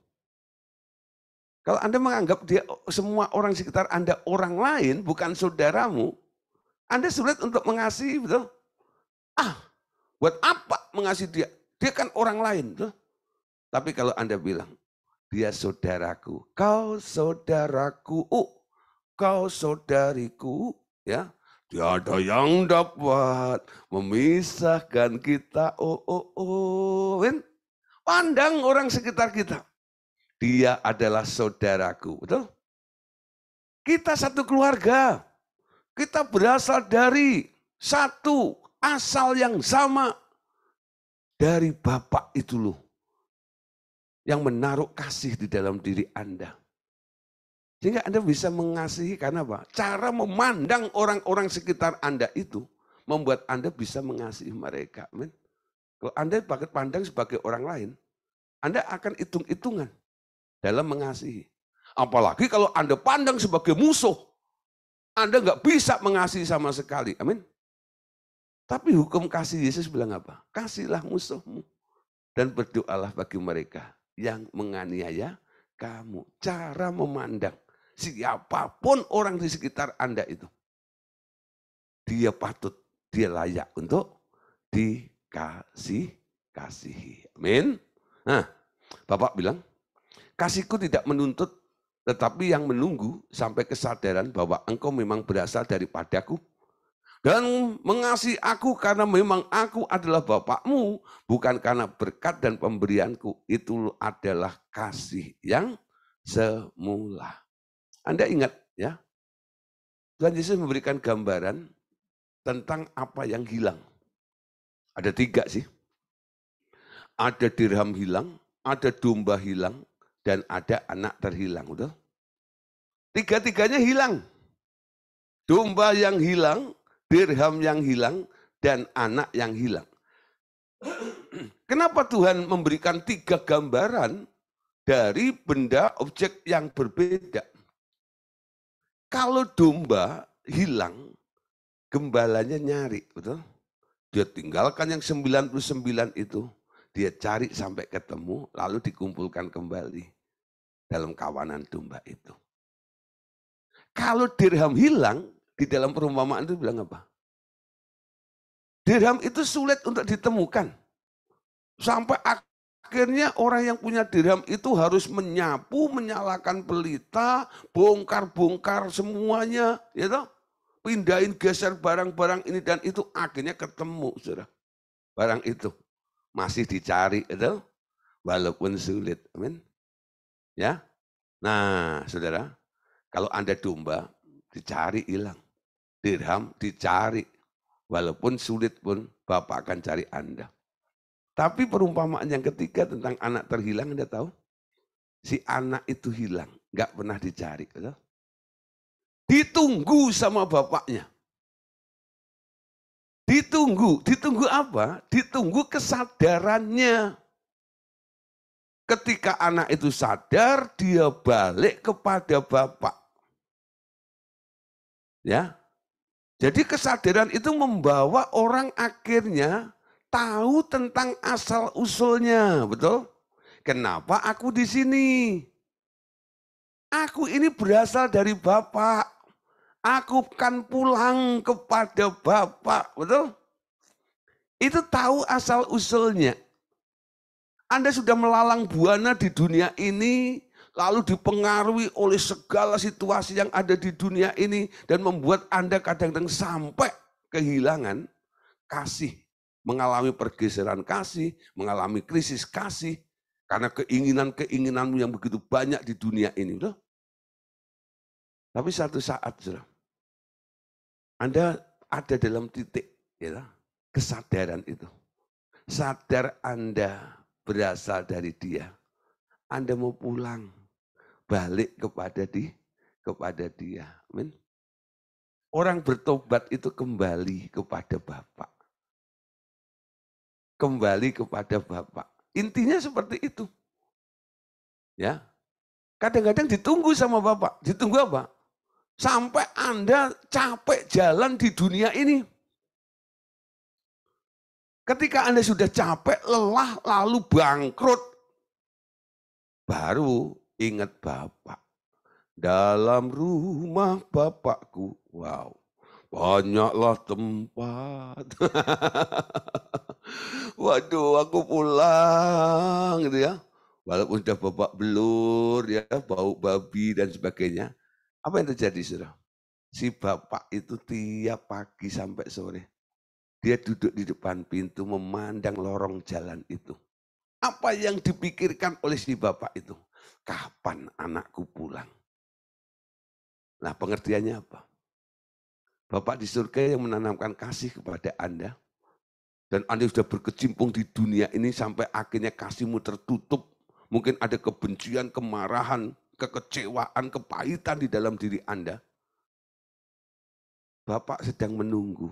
[SPEAKER 1] Kalau Anda menganggap dia semua orang sekitar Anda orang lain, bukan saudaramu, Anda sulit untuk mengasihi, betul? Ah, buat apa mengasihi dia? Dia kan orang lain, betul? Tapi kalau Anda bilang, dia saudaraku, kau saudaraku, oh, kau saudariku, ya, tidak ada yang dapat memisahkan kita. Oh, oh, oh. Win. Pandang orang sekitar kita. Dia adalah saudaraku. Betul? Kita satu keluarga. Kita berasal dari satu asal yang sama. Dari Bapak itu loh. Yang menaruh kasih di dalam diri Anda. Sehingga Anda bisa mengasihi karena apa? Cara memandang orang-orang sekitar Anda itu membuat Anda bisa mengasihi mereka. Amin. Kalau Anda pandang sebagai orang lain, Anda akan hitung-hitungan dalam mengasihi. Apalagi kalau Anda pandang sebagai musuh, Anda nggak bisa mengasihi sama sekali. Amin. Tapi hukum kasih Yesus bilang apa? Kasihlah musuhmu dan berdoalah bagi mereka yang menganiaya kamu. Cara memandang siapapun orang di sekitar Anda itu. Dia patut, dia layak untuk di kasih kasihi. Amin. Nah, Bapak bilang, kasihku tidak menuntut tetapi yang menunggu sampai kesadaran bahwa engkau memang berasal daripadaku dan mengasihi aku karena memang aku adalah Bapakmu, bukan karena berkat dan pemberianku. Itu adalah kasih yang semula. Anda ingat ya, Tuhan Yesus memberikan gambaran tentang apa yang hilang. Ada tiga sih. Ada dirham hilang, ada domba hilang, dan ada anak terhilang. Udah? Tiga-tiganya hilang. Domba yang hilang, dirham yang hilang, dan anak yang hilang. Kenapa Tuhan memberikan tiga gambaran dari benda objek yang berbeda? Kalau domba hilang, gembalanya nyari, betul? Dia tinggalkan yang 99 itu, dia cari sampai ketemu, lalu dikumpulkan kembali dalam kawanan domba itu. Kalau dirham hilang, di dalam perumpamaan itu bilang apa? Dirham itu sulit untuk ditemukan. Sampai akhirnya orang yang punya dirham itu harus menyapu, menyalakan pelita, bongkar-bongkar semuanya, ya you know? pindahin geser barang-barang ini dan itu akhirnya ketemu saudara barang itu masih dicari itu walaupun sulit amin ya nah saudara kalau anda domba dicari hilang dirham dicari walaupun sulit pun bapak akan cari anda tapi perumpamaan yang ketiga tentang anak terhilang anda tahu si anak itu hilang nggak pernah dicari gitu Ditunggu sama bapaknya. Ditunggu, ditunggu apa? Ditunggu kesadarannya. Ketika anak itu sadar, dia balik kepada bapak. Ya. Jadi kesadaran itu membawa orang akhirnya tahu tentang asal usulnya, betul? Kenapa aku di sini? Aku ini berasal dari Bapak. Aku kan pulang kepada Bapak. Betul? Itu tahu asal usulnya. Anda sudah melalang buana di dunia ini, lalu dipengaruhi oleh segala situasi yang ada di dunia ini, dan membuat Anda kadang-kadang sampai kehilangan kasih, mengalami pergeseran kasih, mengalami krisis kasih, karena keinginan-keinginanmu yang begitu banyak di dunia ini. Betul? Tapi satu saat, saudara, Anda ada dalam titik ya, kesadaran itu. Sadar Anda berasal dari dia. Anda mau pulang, balik kepada di kepada dia. Amin. Orang bertobat itu kembali kepada Bapak. Kembali kepada Bapak. Intinya seperti itu. Ya. Kadang-kadang ditunggu sama Bapak. Ditunggu apa? Sampai Anda capek jalan di dunia ini. Ketika Anda sudah capek, lelah, lalu bangkrut, baru ingat Bapak. Dalam rumah Bapakku, wow, banyaklah tempat. Waduh, aku pulang gitu ya. Walaupun sudah bapak belur ya, bau babi dan sebagainya. Apa yang terjadi saudara? Si bapak itu tiap pagi sampai sore. Dia duduk di depan pintu memandang lorong jalan itu. Apa yang dipikirkan oleh si bapak itu? Kapan anakku pulang? Nah pengertiannya apa? Bapak di surga yang menanamkan kasih kepada Anda. Dan Anda sudah berkecimpung di dunia ini sampai akhirnya kasihmu tertutup. Mungkin ada kebencian, kemarahan, kekecewaan, kepahitan di dalam diri Anda, Bapak sedang menunggu.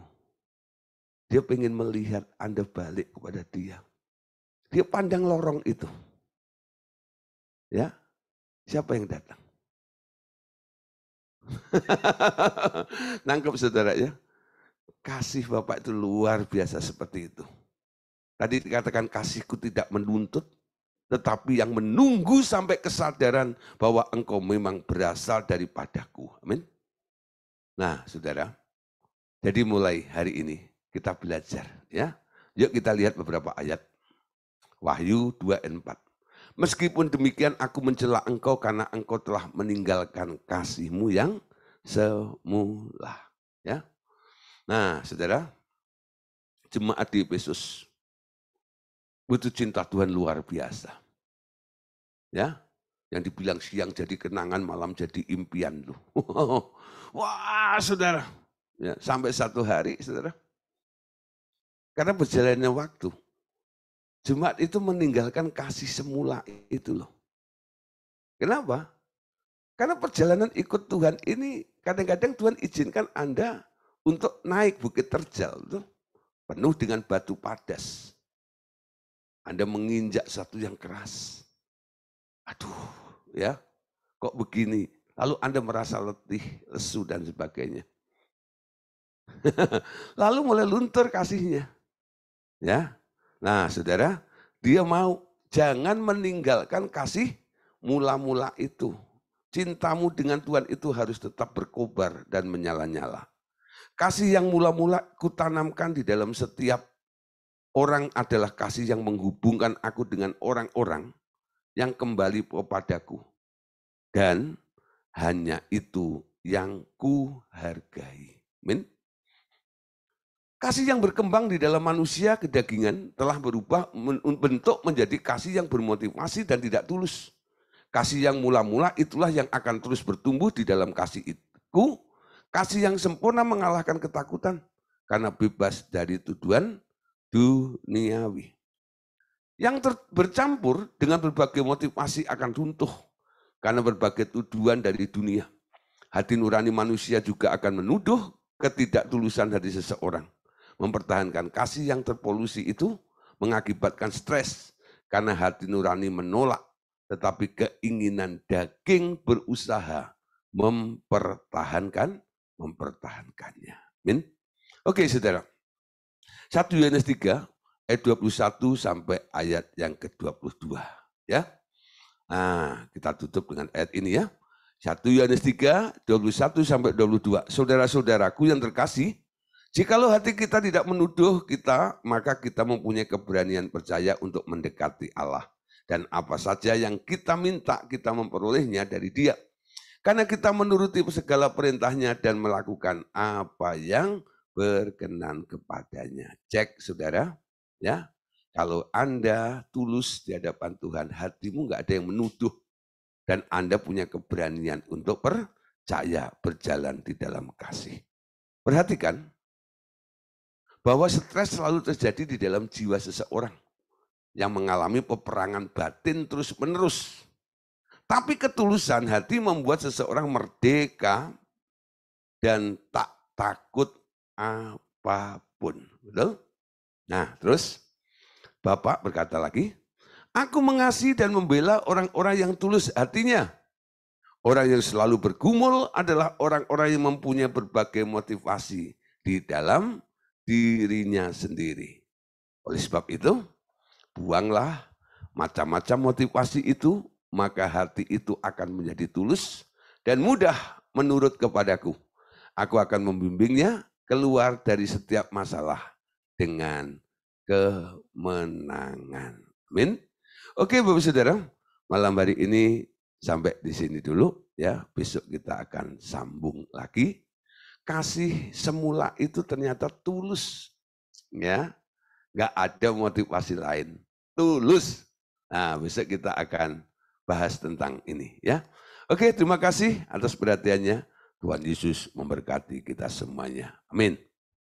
[SPEAKER 1] Dia ingin melihat Anda balik kepada dia. Dia pandang lorong itu. Ya, siapa yang datang? Nangkep saudara ya. Kasih Bapak itu luar biasa seperti itu. Tadi dikatakan kasihku tidak menuntut, tetapi yang menunggu sampai kesadaran bahwa engkau memang berasal daripadaku. Amin. Nah, saudara, jadi mulai hari ini kita belajar ya. Yuk kita lihat beberapa ayat. Wahyu 2 dan 4. Meskipun demikian aku mencela engkau karena engkau telah meninggalkan kasihmu yang semula. Ya. Nah, saudara, jemaat di Yesus butuh cinta Tuhan luar biasa. Ya, yang dibilang siang jadi kenangan, malam jadi impian lu. Wah, saudara. Ya, sampai satu hari, saudara. Karena berjalannya waktu, Jumat itu meninggalkan kasih semula itu loh. Kenapa? Karena perjalanan ikut Tuhan ini kadang-kadang Tuhan izinkan Anda untuk naik bukit terjal tuh, penuh dengan batu padas. Anda menginjak satu yang keras. Aduh, ya. Kok begini? Lalu Anda merasa letih, lesu dan sebagainya. Lalu mulai luntur kasihnya. Ya. Nah, Saudara, dia mau jangan meninggalkan kasih mula-mula itu. Cintamu dengan Tuhan itu harus tetap berkobar dan menyala-nyala. Kasih yang mula-mula kutanamkan di dalam setiap Orang adalah kasih yang menghubungkan aku dengan orang-orang yang kembali kepadaku. Dan hanya itu yang kuhargai. Min. Kasih yang berkembang di dalam manusia kedagingan telah berubah bentuk menjadi kasih yang bermotivasi dan tidak tulus. Kasih yang mula-mula itulah yang akan terus bertumbuh di dalam kasih itu. Kasih yang sempurna mengalahkan ketakutan karena bebas dari tuduhan duniawi. Yang ter- bercampur dengan berbagai motivasi akan runtuh karena berbagai tuduhan dari dunia. Hati nurani manusia juga akan menuduh ketidaktulusan dari seseorang. Mempertahankan kasih yang terpolusi itu mengakibatkan stres karena hati nurani menolak, tetapi keinginan daging berusaha mempertahankan mempertahankannya. Min? Oke, saudara. 1 Yohanes 3 ayat 21 sampai ayat yang ke-22 ya. Nah, kita tutup dengan ayat ini ya. 1 Yohanes 3 21 sampai 22. Saudara-saudaraku yang terkasih, Jikalau hati kita tidak menuduh kita, maka kita mempunyai keberanian percaya untuk mendekati Allah. Dan apa saja yang kita minta, kita memperolehnya dari dia. Karena kita menuruti segala perintahnya dan melakukan apa yang berkenan kepadanya. Cek saudara, ya. Kalau Anda tulus di hadapan Tuhan, hatimu nggak ada yang menuduh. Dan Anda punya keberanian untuk percaya berjalan di dalam kasih. Perhatikan bahwa stres selalu terjadi di dalam jiwa seseorang yang mengalami peperangan batin terus-menerus. Tapi ketulusan hati membuat seseorang merdeka dan tak takut apapun. Betul? Nah, terus Bapak berkata lagi, Aku mengasihi dan membela orang-orang yang tulus hatinya. Orang yang selalu bergumul adalah orang-orang yang mempunyai berbagai motivasi di dalam dirinya sendiri. Oleh sebab itu, buanglah macam-macam motivasi itu, maka hati itu akan menjadi tulus dan mudah menurut kepadaku. Aku akan membimbingnya keluar dari setiap masalah dengan kemenangan. Amin. Oke Bapak Saudara, malam hari ini sampai di sini dulu ya. Besok kita akan sambung lagi. Kasih semula itu ternyata tulus ya. Enggak ada motivasi lain. Tulus. Nah, besok kita akan bahas tentang ini ya. Oke, terima kasih atas perhatiannya. Tuhan Yesus memberkati kita semuanya. Amin.